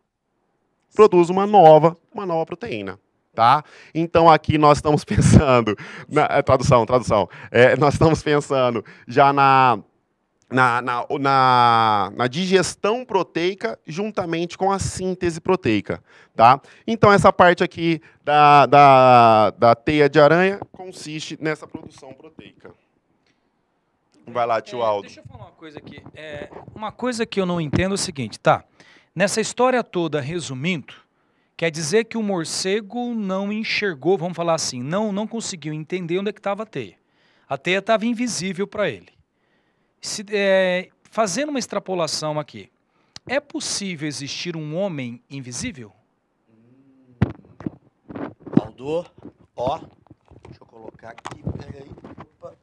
produz uma nova, uma nova proteína tá? Então aqui nós estamos [LAUGHS] pensando, na, é, tradução, tradução, é, nós estamos pensando já na na, na, na, na, digestão proteica juntamente com a síntese proteica, tá? Então essa parte aqui da, da, da teia de aranha consiste nessa produção proteica. Vai lá, tio é, Aldo. É, deixa eu falar uma coisa aqui. É, uma coisa que eu não entendo é o seguinte, tá? Nessa história toda, resumindo, Quer dizer que o morcego não enxergou, vamos falar assim, não, não conseguiu entender onde é que estava a teia. A teia estava invisível para ele. Se, é, fazendo uma extrapolação aqui, é possível existir um homem invisível? Aldo, ó, deixa eu colocar aqui, aí. Opa.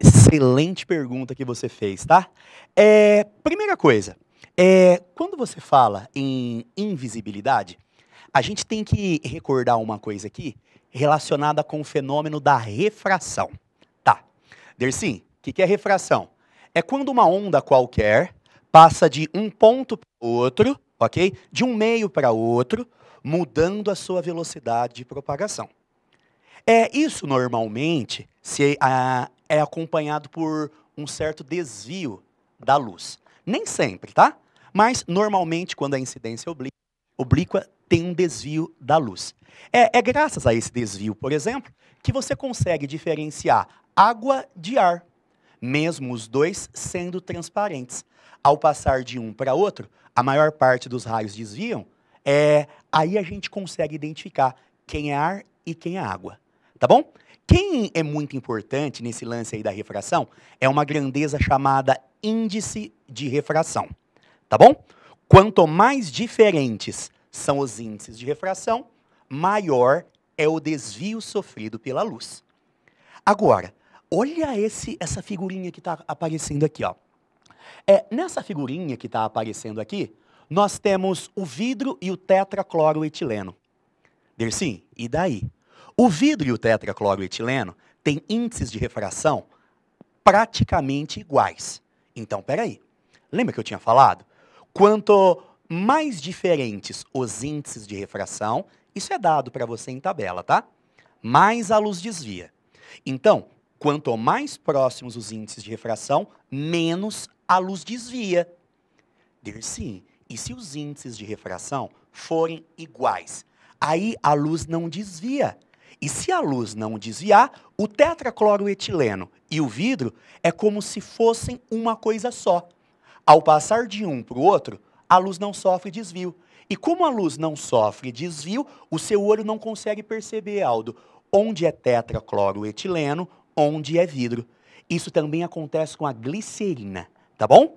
Excelente pergunta que você fez, tá? É, primeira coisa, é, quando você fala em invisibilidade, a gente tem que recordar uma coisa aqui relacionada com o fenômeno da refração. Tá. Dersim, o que, que é refração? É quando uma onda qualquer passa de um ponto para outro, ok? De um meio para outro, mudando a sua velocidade de propagação. É isso normalmente se a, é acompanhado por um certo desvio da luz. Nem sempre, tá? Mas, normalmente, quando a incidência oblíqua, oblíqua tem um desvio da luz. É, é graças a esse desvio, por exemplo, que você consegue diferenciar água de ar, mesmo os dois sendo transparentes. Ao passar de um para outro, a maior parte dos raios desviam, é, aí a gente consegue identificar quem é ar e quem é água. Tá bom? Quem é muito importante nesse lance aí da refração é uma grandeza chamada índice de refração, tá bom? Quanto mais diferentes são os índices de refração, maior é o desvio sofrido pela luz. Agora, olha esse, essa figurinha que está aparecendo aqui, ó. É, nessa figurinha que está aparecendo aqui, nós temos o vidro e o tetracloroetileno. Dersim, e daí? O vidro e o tetracloroetileno têm índices de refração praticamente iguais. Então, peraí. Lembra que eu tinha falado? Quanto mais diferentes os índices de refração, isso é dado para você em tabela, tá? Mais a luz desvia. Então, quanto mais próximos os índices de refração, menos a luz desvia. Dercy, e se os índices de refração forem iguais? Aí a luz não desvia, e se a luz não desviar, o tetracloroetileno e o vidro é como se fossem uma coisa só. Ao passar de um para o outro, a luz não sofre desvio. E como a luz não sofre desvio, o seu olho não consegue perceber, Aldo, onde é tetracloroetileno, onde é vidro. Isso também acontece com a glicerina, tá bom?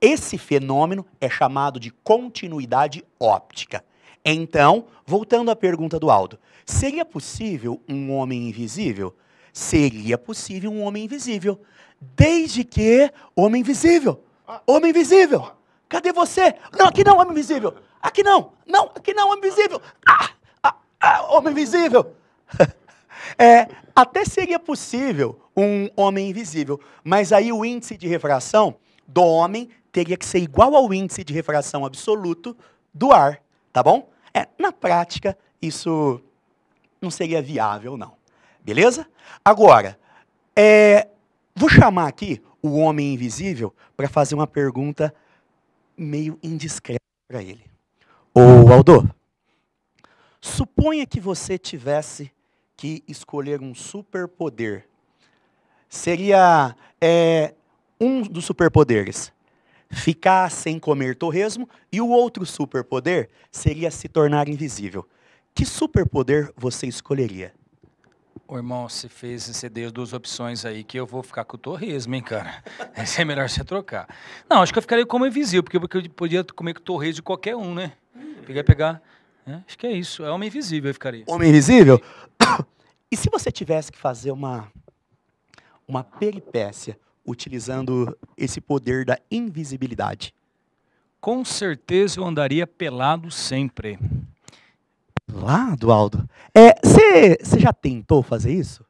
Esse fenômeno é chamado de continuidade óptica. Então, voltando à pergunta do Aldo, seria possível um homem invisível? Seria possível um homem invisível, desde que homem invisível. Homem invisível. Cadê você? Não, aqui não, homem invisível. Aqui não. Não, aqui não, homem invisível. Ah, ah, ah homem invisível. [LAUGHS] é, até seria possível um homem invisível, mas aí o índice de refração do homem teria que ser igual ao índice de refração absoluto do ar, tá bom? É, na prática, isso não seria viável, não. Beleza? Agora, é, vou chamar aqui o homem invisível para fazer uma pergunta meio indiscreta para ele. Ô, Aldo, suponha que você tivesse que escolher um superpoder. Seria é, um dos superpoderes ficar sem comer torresmo, e o outro superpoder seria se tornar invisível. Que superpoder você escolheria? Ô, irmão, você fez, você deu duas opções aí que eu vou ficar com o torresmo, hein, cara? [LAUGHS] Esse é melhor você trocar. Não, acho que eu ficaria como invisível, porque eu podia comer com torresmo de qualquer um, né? Pegar, pegar. É, acho que é isso. É homem invisível, eu ficaria. Homem invisível? [COUGHS] E se você tivesse que fazer uma, uma peripécia, utilizando esse poder da invisibilidade? Com certeza eu andaria pelado sempre. Pelado, Aldo? Você é, já tentou fazer isso?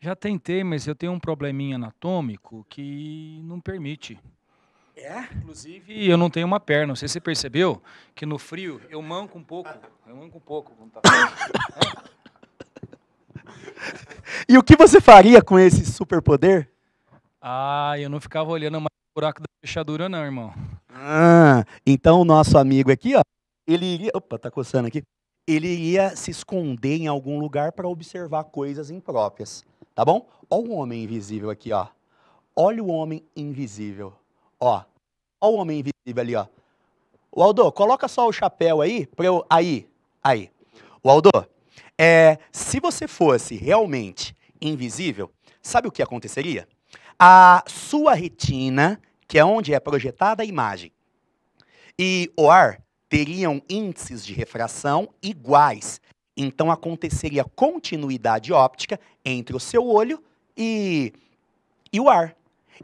Já tentei, mas eu tenho um probleminha anatômico que não permite. É? Inclusive, eu não tenho uma perna. Não sei se você percebeu que no frio eu manco um pouco. Eu manco um pouco. Tá [LAUGHS] e o que você faria com esse superpoder? Ah, eu não ficava olhando mais o buraco da fechadura, não, irmão. Ah, então o nosso amigo aqui, ó, ele iria. Opa, tá coçando aqui. Ele ia se esconder em algum lugar para observar coisas impróprias. Tá bom? Olha o homem invisível aqui, ó. Olha o homem invisível. Ó. Olha o homem invisível ali, ó. O Aldo, coloca só o chapéu aí para eu. Aí. Aí. O Aldo, é, se você fosse realmente invisível, sabe o que aconteceria? a sua retina, que é onde é projetada a imagem, e o ar teriam índices de refração iguais. Então aconteceria continuidade óptica entre o seu olho e, e o ar.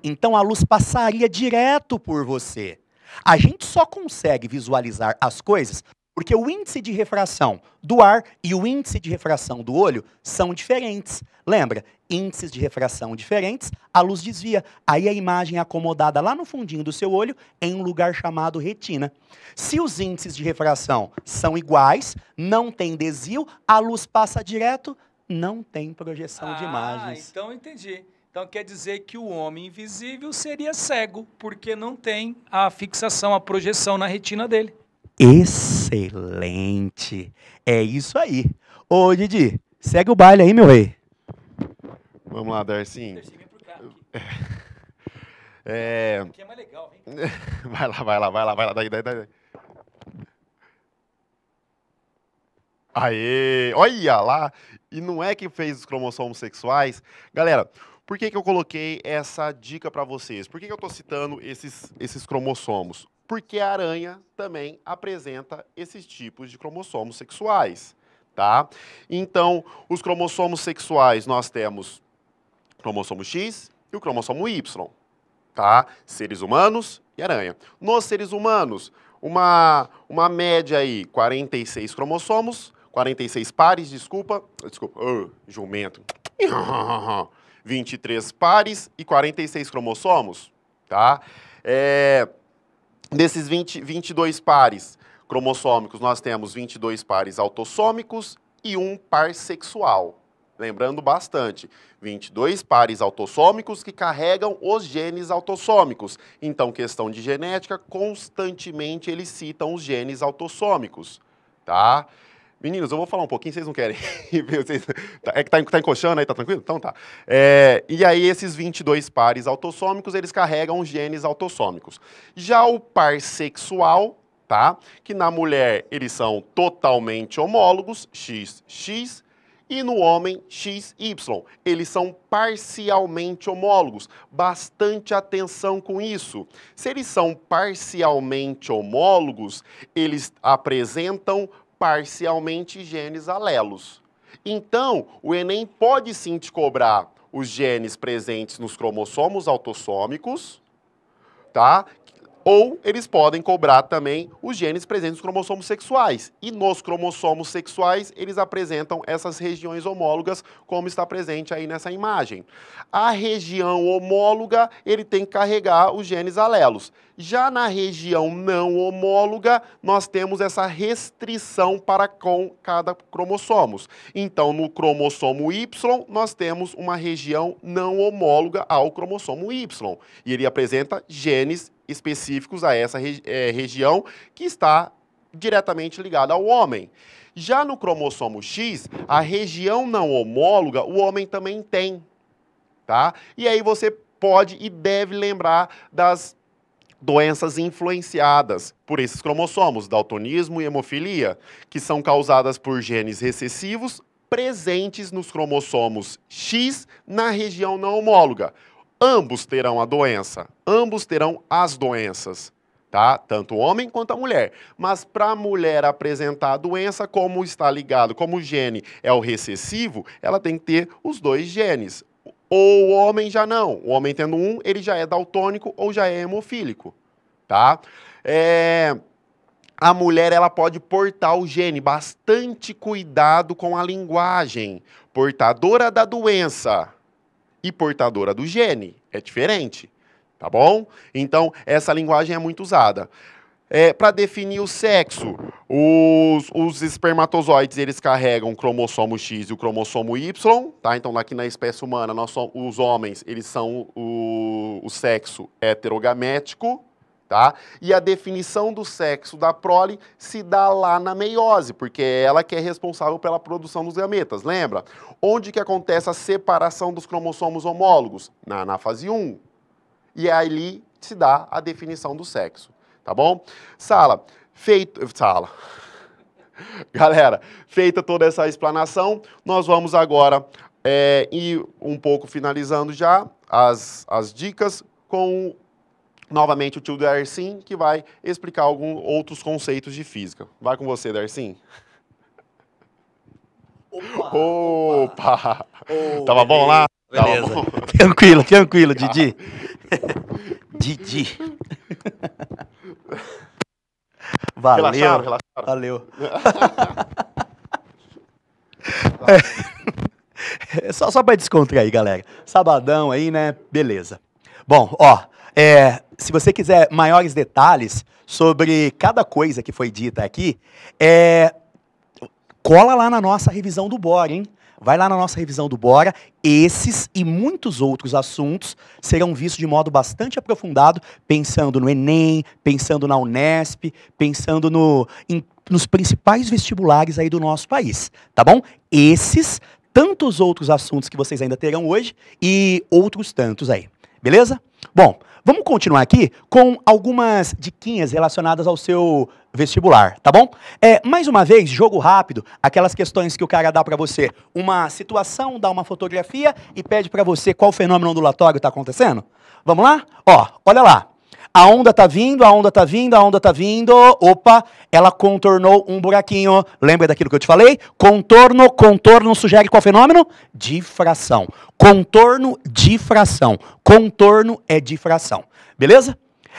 Então a luz passaria direto por você. A gente só consegue visualizar as coisas porque o índice de refração do ar e o índice de refração do olho são diferentes. Lembra? Índices de refração diferentes, a luz desvia. Aí a imagem é acomodada lá no fundinho do seu olho em um lugar chamado retina. Se os índices de refração são iguais, não tem desvio, a luz passa direto, não tem projeção ah, de imagens. Ah, então entendi. Então quer dizer que o homem invisível seria cego, porque não tem a fixação, a projeção na retina dele. Excelente. É isso aí. Ô, Didi, segue o baile aí, meu rei. Vamos lá, Darcinho. [LAUGHS] É... é mais legal, hein? [LAUGHS] Vai lá, vai lá, vai lá, vai lá, daí, daí, daí. Aê! Olha lá! E não é que fez os cromossomos sexuais? Galera, por que, que eu coloquei essa dica para vocês? Por que, que eu estou citando esses, esses cromossomos? porque a aranha também apresenta esses tipos de cromossomos sexuais, tá? Então, os cromossomos sexuais nós temos o cromossomo X e o cromossomo Y, tá? Seres humanos e aranha. Nos seres humanos, uma, uma média aí, 46 cromossomos, 46 pares, desculpa, desculpa, oh, jumento. 23 [LAUGHS] pares e 46 cromossomos, tá? É, Desses 20, 22 pares cromossômicos, nós temos 22 pares autossômicos e um par sexual. Lembrando bastante, 22 pares autossômicos que carregam os genes autossômicos. Então, questão de genética, constantemente eles citam os genes autossômicos, tá? Meninos, eu vou falar um pouquinho, vocês não querem. [LAUGHS] Tá, é que tá, tá encoxando aí, tá tranquilo? Então tá. É, e aí, esses 22 pares autossômicos, eles carregam genes autossômicos. Já o par sexual, tá? Que na mulher eles são totalmente homólogos, XX, e no homem XY. Eles são parcialmente homólogos. Bastante atenção com isso. Se eles são parcialmente homólogos, eles apresentam parcialmente genes alelos. Então, o Enem pode sim te cobrar os genes presentes nos cromossomos autossômicos, tá? Ou eles podem cobrar também os genes presentes nos cromossomos sexuais. E nos cromossomos sexuais, eles apresentam essas regiões homólogas, como está presente aí nessa imagem. A região homóloga, ele tem que carregar os genes alelos. Já na região não homóloga, nós temos essa restrição para com cada cromossomo Então, no cromossomo Y, nós temos uma região não homóloga ao cromossomo Y. E ele apresenta genes específicos a essa regi é, região que está diretamente ligada ao homem. Já no cromossomo X, a região não homóloga o homem também tem, tá? E aí você pode e deve lembrar das doenças influenciadas por esses cromossomos, daltonismo e hemofilia, que são causadas por genes recessivos presentes nos cromossomos X na região não homóloga ambos terão a doença, ambos terão as doenças, tá? Tanto o homem quanto a mulher. Mas para a mulher apresentar a doença, como está ligado, como o gene é o recessivo, ela tem que ter os dois genes. Ou o homem já não. O homem tendo um, ele já é daltônico ou já é hemofílico, tá? É... A mulher ela pode portar o gene, bastante cuidado com a linguagem. Portadora da doença, e portadora do gene. É diferente, tá bom? Então, essa linguagem é muito usada. É, para definir o sexo, os, os, espermatozoides eles carregam o cromossomo X e o cromossomo Y, tá? Então, aqui na espécie humana, nós, os homens eles são o, o sexo heterogamético, Tá? E a definição do sexo da prole se dá lá na meiose, porque é ela que é responsável pela produção dos gametas, lembra? Onde que acontece a separação dos cromossomos homólogos? Na fase 1. E ali se dá a definição do sexo, tá bom? Sala, feito... Sala... [LAUGHS] Galera, feita toda essa explanação, nós vamos agora é, ir um pouco finalizando já as, as dicas com novamente o tio Darcin, que vai explicar alguns outros conceitos de física. Vai com você, Darcin. Opa! Opa! Tava bom lá? Beleza. Bom. [LAUGHS] Tranquilo, tranquilo, Didi. [LAUGHS] Didi. [LAUGHS] Valeu. Relaxaram, relaxaram. Valeu. é, só só para descontrair, galera. Sabadão aí, né? Beleza. Bom, ó, é, se você quiser maiores detalhes sobre cada coisa que foi dita aqui, é, cola lá na nossa revisão do Bora, hein? Vai lá na nossa revisão do Bora. Esses e muitos outros assuntos serão vistos de modo bastante aprofundado, pensando no Enem, pensando na Unesp, pensando no, em, nos principais vestibulares aí do nosso país, tá bom? Esses, tantos outros assuntos que vocês ainda terão hoje e outros tantos aí. Beleza? Bom, vamos continuar aqui com algumas diquinhas relacionadas ao seu vestibular, tá bom? É, mais uma vez, jogo rápido, aquelas questões que o cara dá para você, uma situação, dá uma fotografia e pede para você qual fenômeno ondulatório está acontecendo. Vamos lá? Ó, olha lá a onda tá vindo, a onda tá vindo, a onda tá vindo. Opa, ela contornou um buraquinho. Lembra daquilo que eu te falei? Contorno, contorno sugere qual fenômeno? Difração. Contorno, difração. Contorno é difração. Beleza?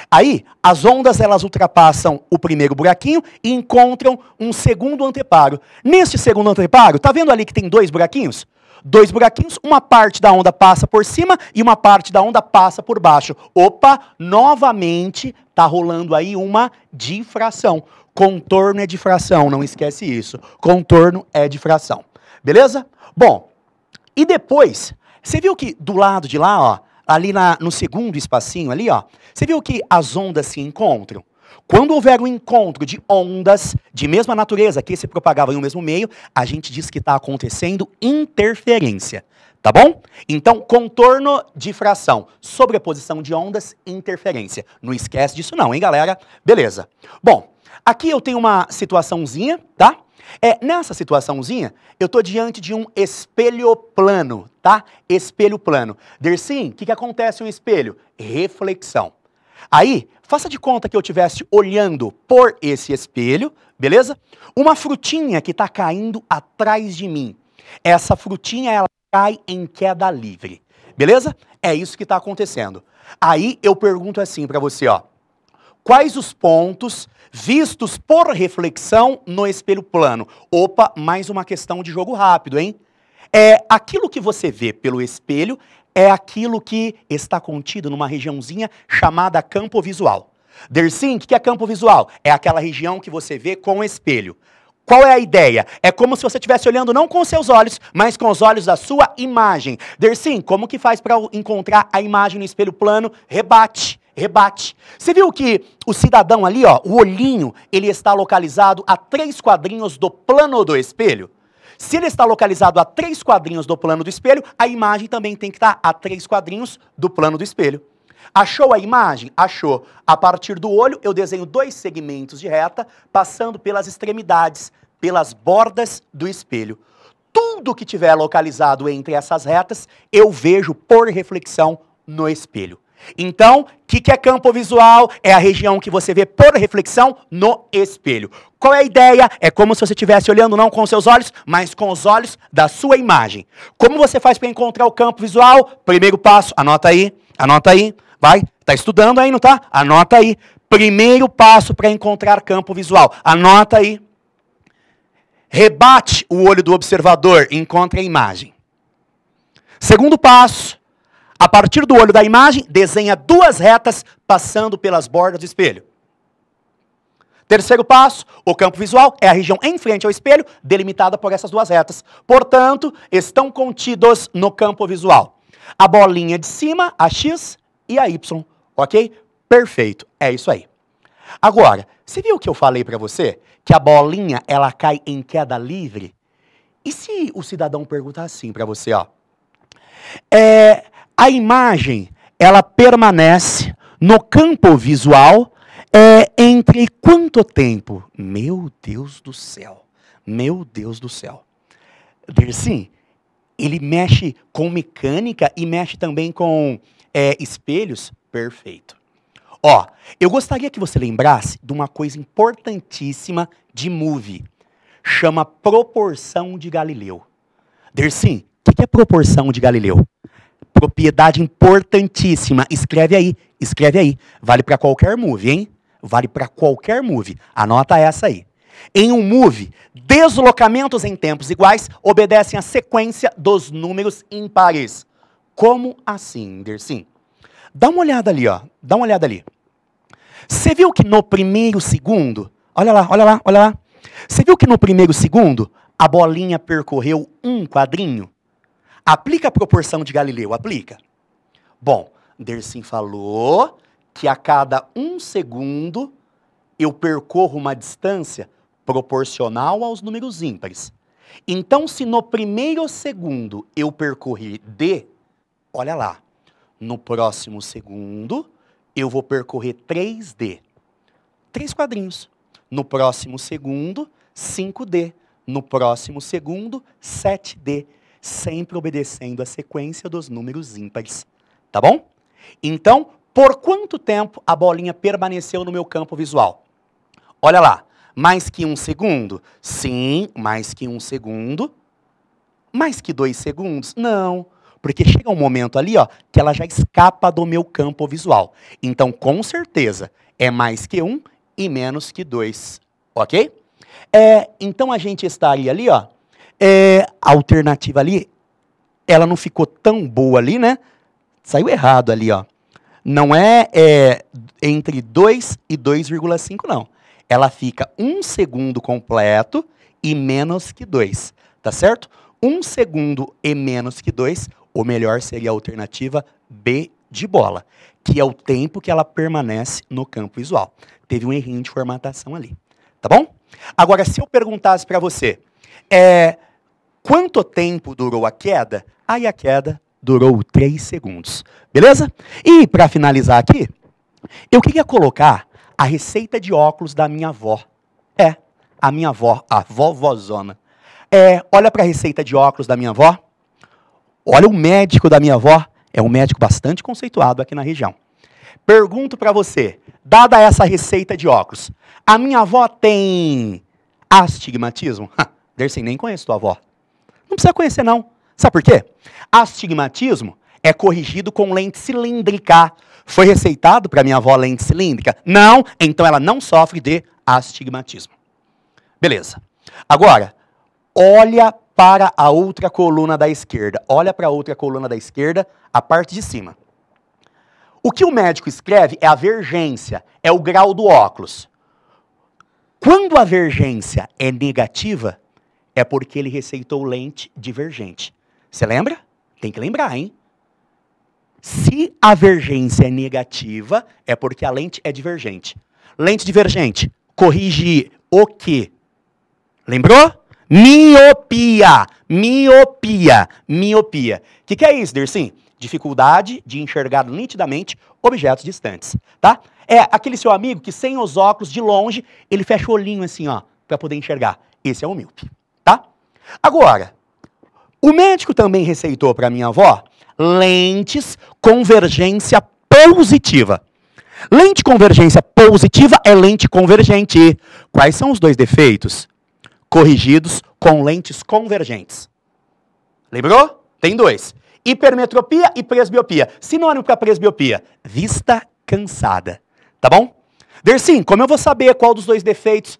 Aí, as ondas elas ultrapassam o primeiro buraquinho e encontram um segundo anteparo. Neste segundo anteparo, tá vendo ali que tem dois buraquinhos? Dois buraquinhos, uma parte da onda passa por cima e uma parte da onda passa por baixo. Opa, novamente está rolando aí uma difração. Contorno é difração, não esquece isso. Contorno é difração. Beleza? Bom, e depois, você viu que do lado de lá, ó, ali na, no segundo espacinho ali, ó, você viu que as ondas se encontram? Quando houver um encontro de ondas de mesma natureza que se propagavam em um mesmo meio, a gente diz que está acontecendo interferência. Tá bom? Então, contorno de fração, sobreposição de ondas, interferência. Não esquece disso não, hein, galera? Beleza. Bom, aqui eu tenho uma situaçãozinha, tá? É, nessa situaçãozinha, eu estou diante de um espelho plano, tá? Espelho plano. Dersim, o que, que acontece em um espelho? Reflexão. Aí, faça de conta que eu estivesse olhando por esse espelho, beleza? Uma frutinha que está caindo atrás de mim. Essa frutinha, ela cai em queda livre, beleza? É isso que está acontecendo. Aí eu pergunto assim para você, ó. Quais os pontos vistos por reflexão no espelho plano? Opa, mais uma questão de jogo rápido, hein? É, aquilo que você vê pelo espelho é aquilo que está contido numa regiãozinha chamada campo visual. Dersim, o que é campo visual? É aquela região que você vê com espelho. Qual é a ideia? É como se você estivesse olhando não com seus olhos, mas com os olhos da sua imagem. Dersim, como que faz para encontrar a imagem no espelho plano? Rebate, rebate. Você viu que o cidadão ali, ó, o olhinho, ele está localizado a três quadrinhos do plano do espelho? Se ele está localizado a três quadrinhos do plano do espelho, a imagem também tem que estar a três quadrinhos do plano do espelho. Achou a imagem? Achou. A partir do olho, eu desenho dois segmentos de reta, passando pelas extremidades, pelas bordas do espelho. Tudo que tiver localizado entre essas retas, eu vejo por reflexão no espelho. Então, o que, que é campo visual? É a região que você vê por reflexão no espelho. Qual é a ideia? É como se você estivesse olhando não com seus olhos, mas com os olhos da sua imagem. Como você faz para encontrar o campo visual? Primeiro passo, anota aí, anota aí, vai. Tá estudando aí, não tá? Anota aí. Primeiro passo para encontrar campo visual. Anota aí. Rebate o olho do observador, encontra a imagem. Segundo passo, a partir do olho da imagem, desenha duas retas passando pelas bordas do espelho. Terceiro passo, o campo visual é a região em frente ao espelho, delimitada por essas duas retas. Portanto, estão contidos no campo visual. A bolinha de cima, a X e a Y, ok? Perfeito, é isso aí. Agora, você viu o que eu falei para você? Que a bolinha, ela cai em queda livre? E se o cidadão perguntar assim para você, ó? É, a imagem ela permanece no campo visual é, entre quanto tempo? Meu Deus do céu! Meu Deus do céu! sim, ele mexe com mecânica e mexe também com é, espelhos? Perfeito. Ó, eu gostaria que você lembrasse de uma coisa importantíssima de movie. Chama proporção de Galileu. Dersim, o que é proporção de Galileu? Propriedade importantíssima. Escreve aí, escreve aí. Vale para qualquer move, hein? Vale para qualquer move. Anota essa aí. Em um move, deslocamentos em tempos iguais obedecem à sequência dos números impares. Como assim, Dersim? Dá uma olhada ali, ó. Dá uma olhada ali. Você viu que no primeiro segundo, olha lá, olha lá, olha lá. Você viu que no primeiro segundo a bolinha percorreu um quadrinho? Aplica a proporção de Galileu, aplica. Bom, Dersim falou que a cada um segundo eu percorro uma distância proporcional aos números ímpares. Então, se no primeiro segundo eu percorri D, olha lá, no próximo segundo eu vou percorrer 3D. Três quadrinhos. No próximo segundo, 5D. No próximo segundo, 7D sempre obedecendo a sequência dos números ímpares. Tá bom? Então, por quanto tempo a bolinha permaneceu no meu campo visual? Olha lá, mais que um segundo? Sim, mais que um segundo. Mais que dois segundos? Não. Porque chega um momento ali ó, que ela já escapa do meu campo visual. Então, com certeza, é mais que um e menos que dois. Ok? É, então a gente estaria ali ó, é, a alternativa ali, ela não ficou tão boa ali, né? Saiu errado ali, ó. Não é, é entre 2 e 2,5, não. Ela fica um segundo completo e menos que 2, tá certo? Um segundo e menos que 2, O melhor seria a alternativa B de bola, que é o tempo que ela permanece no campo visual. Teve um errinho de formatação ali, tá bom? Agora, se eu perguntasse para você, é, Quanto tempo durou a queda? Aí a queda durou 3 segundos. Beleza? E para finalizar aqui, eu queria colocar a receita de óculos da minha avó. É, a minha avó, a vovozona. É, olha para a receita de óculos da minha avó. Olha o médico da minha avó. É um médico bastante conceituado aqui na região. Pergunto para você, dada essa receita de óculos, a minha avó tem astigmatismo? [LAUGHS] Dersen, nem conheço tua avó. Não precisa conhecer, não. Sabe por quê? Astigmatismo é corrigido com lente cilíndrica. Foi receitado para minha avó lente cilíndrica? Não, então ela não sofre de astigmatismo. Beleza. Agora, olha para a outra coluna da esquerda. Olha para a outra coluna da esquerda, a parte de cima. O que o médico escreve é a vergência, é o grau do óculos. Quando a vergência é negativa, é porque ele receitou lente divergente. Você lembra? Tem que lembrar, hein? Se a vergência é negativa, é porque a lente é divergente. Lente divergente, corrigir o quê? Lembrou? Miopia, miopia, miopia. O que, que é isso, Dersim? Dificuldade de enxergar nitidamente objetos distantes, tá? É aquele seu amigo que sem os óculos de longe, ele fecha o olhinho assim, ó, para poder enxergar. Esse é o míope tá? Agora, o médico também receitou para minha avó lentes convergência positiva. Lente convergência positiva é lente convergente. Quais são os dois defeitos? Corrigidos com lentes convergentes. Lembrou? Tem dois. Hipermetropia e presbiopia. Sinônimo para presbiopia: vista cansada. Tá bom? Dersim, como eu vou saber qual dos dois defeitos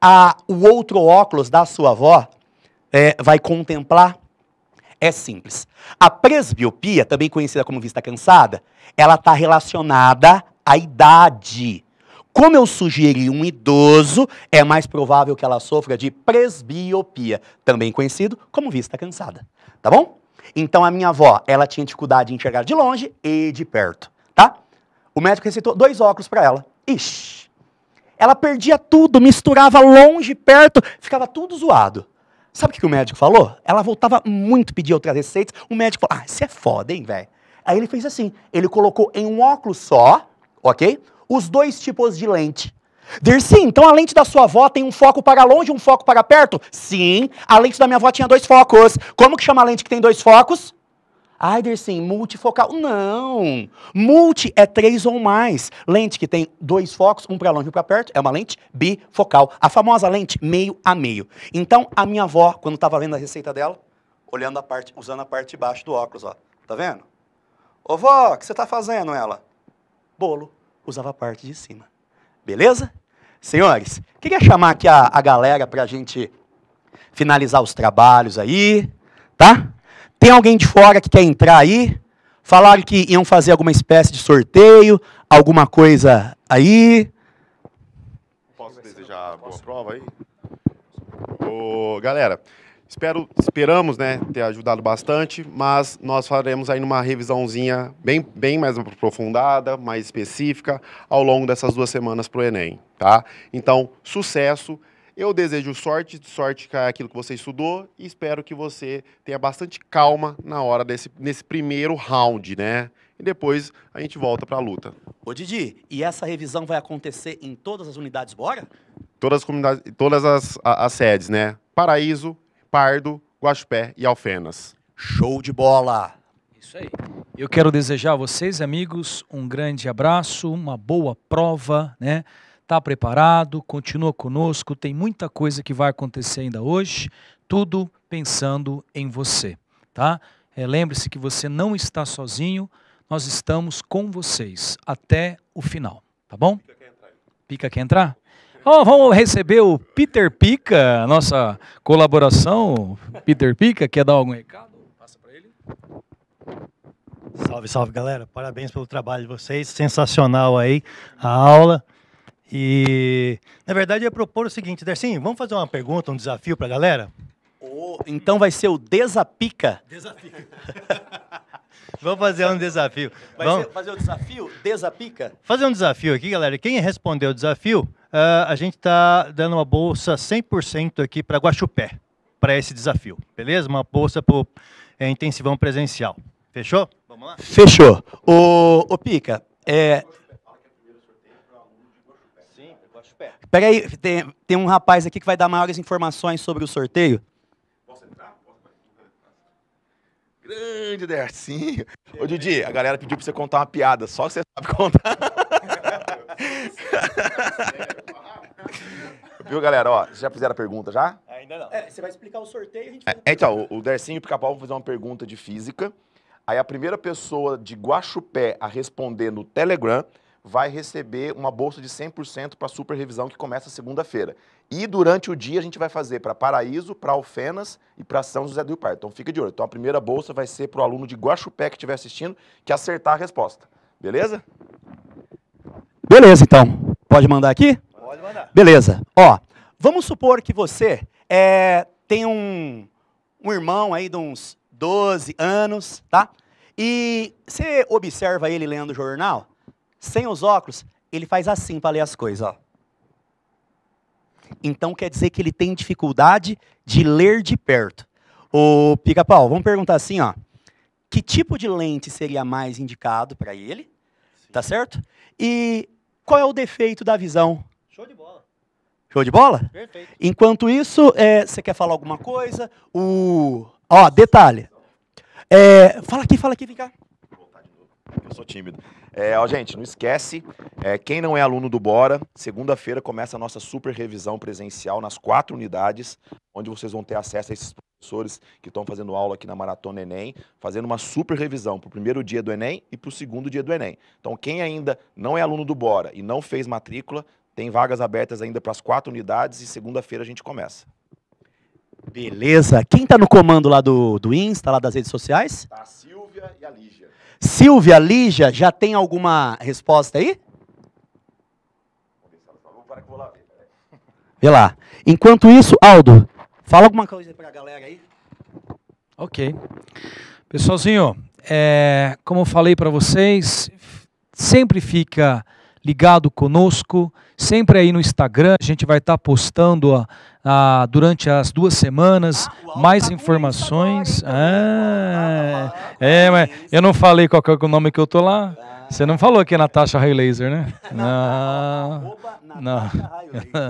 a, o outro óculos da sua avó é, vai contemplar? É simples. A presbiopia, também conhecida como vista cansada, ela está relacionada à idade. Como eu sugeri um idoso, é mais provável que ela sofra de presbiopia, também conhecido como vista cansada. Tá bom? Então a minha avó, ela tinha dificuldade de enxergar de longe e de perto, tá? O médico recitou dois óculos para ela. Ixi, ela perdia tudo, misturava longe, perto, ficava tudo zoado. Sabe o que o médico falou? Ela voltava muito, pedia outras receitas. O médico falou: Ah, você é foda, hein, velho? Aí ele fez assim: ele colocou em um óculos só, ok? Os dois tipos de lente. Dercy, então a lente da sua avó tem um foco para longe e um foco para perto? Sim, a lente da minha avó tinha dois focos. Como que chama a lente que tem dois focos? Aiderson, multifocal. Não! Multi é três ou mais. Lente que tem dois focos, um para longe e um para perto, é uma lente bifocal. A famosa lente meio a meio. Então, a minha avó, quando estava lendo a receita dela, olhando a parte, usando a parte de baixo do óculos, ó. Tá vendo? Ô, vó, o que você está fazendo, ela? Bolo. Usava a parte de cima. Beleza? Senhores, queria chamar aqui a, a galera para a gente finalizar os trabalhos aí, tá? Tem alguém de fora que quer entrar aí? Falaram que iam fazer alguma espécie de sorteio, alguma coisa aí. Posso desejar boa prova aí? Ô, galera, espero, esperamos né, ter ajudado bastante, mas nós faremos aí uma revisãozinha bem, bem mais aprofundada, mais específica, ao longo dessas duas semanas para o Enem. Tá? Então, sucesso! Eu desejo sorte, sorte com é aquilo que você estudou e espero que você tenha bastante calma na hora desse nesse primeiro round, né? E depois a gente volta para a luta. Ô Didi, e essa revisão vai acontecer em todas as unidades, bora? Todas as comunidades, todas as, a, as sedes, né? Paraíso, Pardo, Guaxupé e Alfenas. Show de bola! Isso aí. Eu quero desejar a vocês, amigos, um grande abraço, uma boa prova, né? Está preparado? Continua conosco. Tem muita coisa que vai acontecer ainda hoje. Tudo pensando em você, tá? É, Lembre-se que você não está sozinho. Nós estamos com vocês até o final, tá bom? Pica quer entrar? Oh, vamos receber o Peter Pica, nossa colaboração. Peter Pica, quer dar algum recado? Passa para ele. Salve, salve, galera. Parabéns pelo trabalho de vocês. Sensacional aí a aula. E, na verdade, eu ia propor o seguinte, Dercinho, vamos fazer uma pergunta, um desafio para a galera? Oh, então vai ser o Desapica. Desafio. [LAUGHS] vamos fazer um desafio. Vai vamos... Ser, fazer o um desafio? Desapica? Fazer um desafio aqui, galera. Quem respondeu o desafio, uh, a gente está dando uma bolsa 100% aqui para Guaxupé, para esse desafio, beleza? Uma bolsa para é, intensivão presencial. Fechou? Vamos lá? Fechou. O ô Pica, é, Pega aí, tem, tem um rapaz aqui que vai dar maiores informações sobre o sorteio. Posso entrar? Grande Dercinho. Ô, Didi, a galera pediu pra você contar uma piada, só que você sabe contar. [LAUGHS] Viu, galera? Ó, vocês já fizeram a pergunta já? Ainda não. É, você vai explicar o sorteio e a gente é, vai... É, então, o Dercinho e o Pica-Pau vão fazer uma pergunta de física. Aí a primeira pessoa de Guaxupé a responder no Telegram vai receber uma bolsa de 100% para a super revisão que começa segunda-feira. E durante o dia a gente vai fazer para Paraíso, para Alfenas e para São José do Rio Pardo. Então fica de olho. Então a primeira bolsa vai ser para o aluno de Guaxupé que estiver assistindo, que acertar a resposta. Beleza? Beleza, então. Pode mandar aqui? Pode mandar. Beleza. Ó, vamos supor que você é, tem um, um irmão aí de uns 12 anos, tá? E você observa ele lendo jornal sem os óculos, ele faz assim para ler as coisas. Ó. Então quer dizer que ele tem dificuldade de ler de perto. O Pica-Pau, vamos perguntar assim, ó. Que tipo de lente seria mais indicado para ele? Sim. Tá certo? E qual é o defeito da visão? Show de bola. Show de bola? Perfeito. Enquanto isso, é, você quer falar alguma coisa? O... Ó, detalhe. É, fala aqui, fala aqui, vem cá. Eu sou tímido. É, ó, gente, não esquece, é, quem não é aluno do Bora, segunda-feira começa a nossa super revisão presencial nas quatro unidades, onde vocês vão ter acesso a esses professores que estão fazendo aula aqui na Maratona Enem, fazendo uma super revisão para o primeiro dia do Enem e para o segundo dia do Enem. Então, quem ainda não é aluno do Bora e não fez matrícula, tem vagas abertas ainda para as quatro unidades e segunda-feira a gente começa. Beleza. Quem está no comando lá do, do Insta, lá das redes sociais? a tá, Silvia e a Lígia. Silvia, Lígia, já tem alguma resposta aí? Vê lá. Enquanto isso, Aldo, fala alguma coisa para a galera aí. Ok. Pessoalzinho, é, como eu falei para vocês, sempre fica ligado conosco, sempre aí no Instagram, a gente vai estar tá postando a, ah, durante as duas semanas. Ah, mais tá informações. Então. É. Ah, é, tá mas eu não falei qual é o nome que eu tô lá. Ah. Você não falou que é Natasha Ray Laser, né? Não. Não.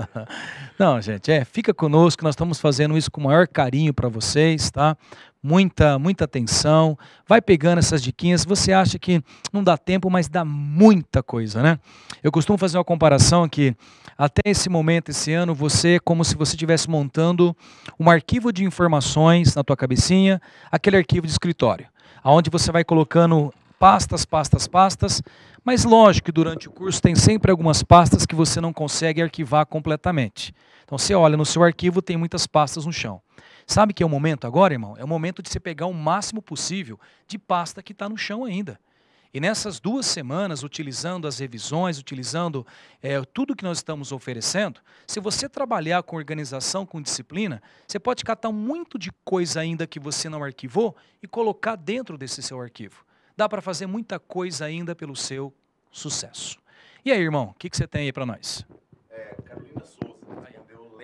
[LAUGHS] Não, gente, é, fica conosco, nós estamos fazendo isso com o maior carinho para vocês, tá? muita, muita atenção, vai pegando essas diquinhas. Você acha que não dá tempo, mas dá muita coisa, né? Eu costumo fazer uma comparação que até esse momento, esse ano, você é como se você estivesse montando um arquivo de informações na tua cabecinha, aquele arquivo de escritório, aonde você vai colocando pastas, pastas, pastas, mas lógico que durante o curso tem sempre algumas pastas que você não consegue arquivar completamente. Então você olha no seu arquivo, tem muitas pastas no chão. Sabe que é o momento agora, irmão? É o momento de você pegar o máximo possível de pasta que está no chão ainda. E nessas duas semanas, utilizando as revisões, utilizando é, tudo que nós estamos oferecendo, se você trabalhar com organização, com disciplina, você pode catar muito de coisa ainda que você não arquivou e colocar dentro desse seu arquivo. Dá para fazer muita coisa ainda pelo seu sucesso. E aí, irmão, o que, que você tem aí para nós? É, Carolina Souza.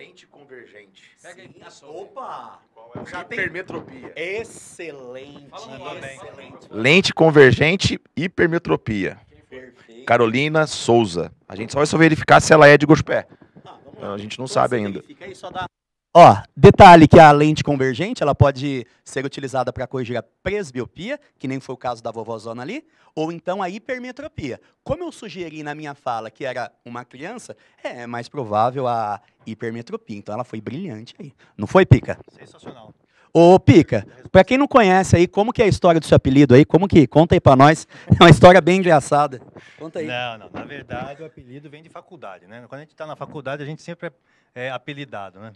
Excelente convergente. Pega aí. Opa! É Já tem... Hipermetropia. Excelente. Excelente. Lente convergente, hipermetropia. Perfeito. Carolina Souza. A gente só vai só verificar se ela é de Gospé. Ah, então, a gente não então, sabe ainda. Fica aí só dá Ó, detalhe que a lente convergente, ela pode ser utilizada para corrigir a presbiopia, que nem foi o caso da vovózona ali, ou então a hipermetropia. Como eu sugeri na minha fala que era uma criança, é mais provável a hipermetropia. Então ela foi brilhante aí. Não foi, Pica? Sensacional. Ô, Pica, para quem não conhece aí, como que é a história do seu apelido aí? Como que? Conta aí para nós. É uma história bem engraçada. Conta aí. Não, não. Na verdade, o apelido vem de faculdade, né? Quando a gente está na faculdade, a gente sempre é, é apelidado, né?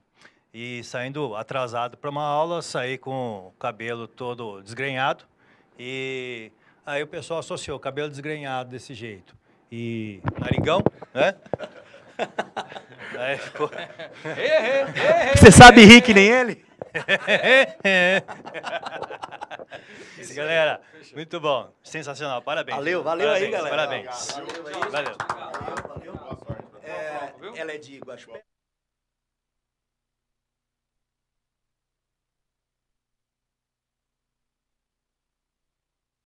e saindo atrasado para uma aula, saí com o cabelo todo desgrenhado e aí o pessoal associou cabelo desgrenhado desse jeito e narigão, né? [LAUGHS] aí ficou... Você sabe rir que nem ele? [LAUGHS] Isso, galera, Fechou. muito bom, sensacional, parabéns. Valeu, valeu parabéns, aí, galera. Parabéns. Valeu. valeu. valeu. valeu. É, ela é de igual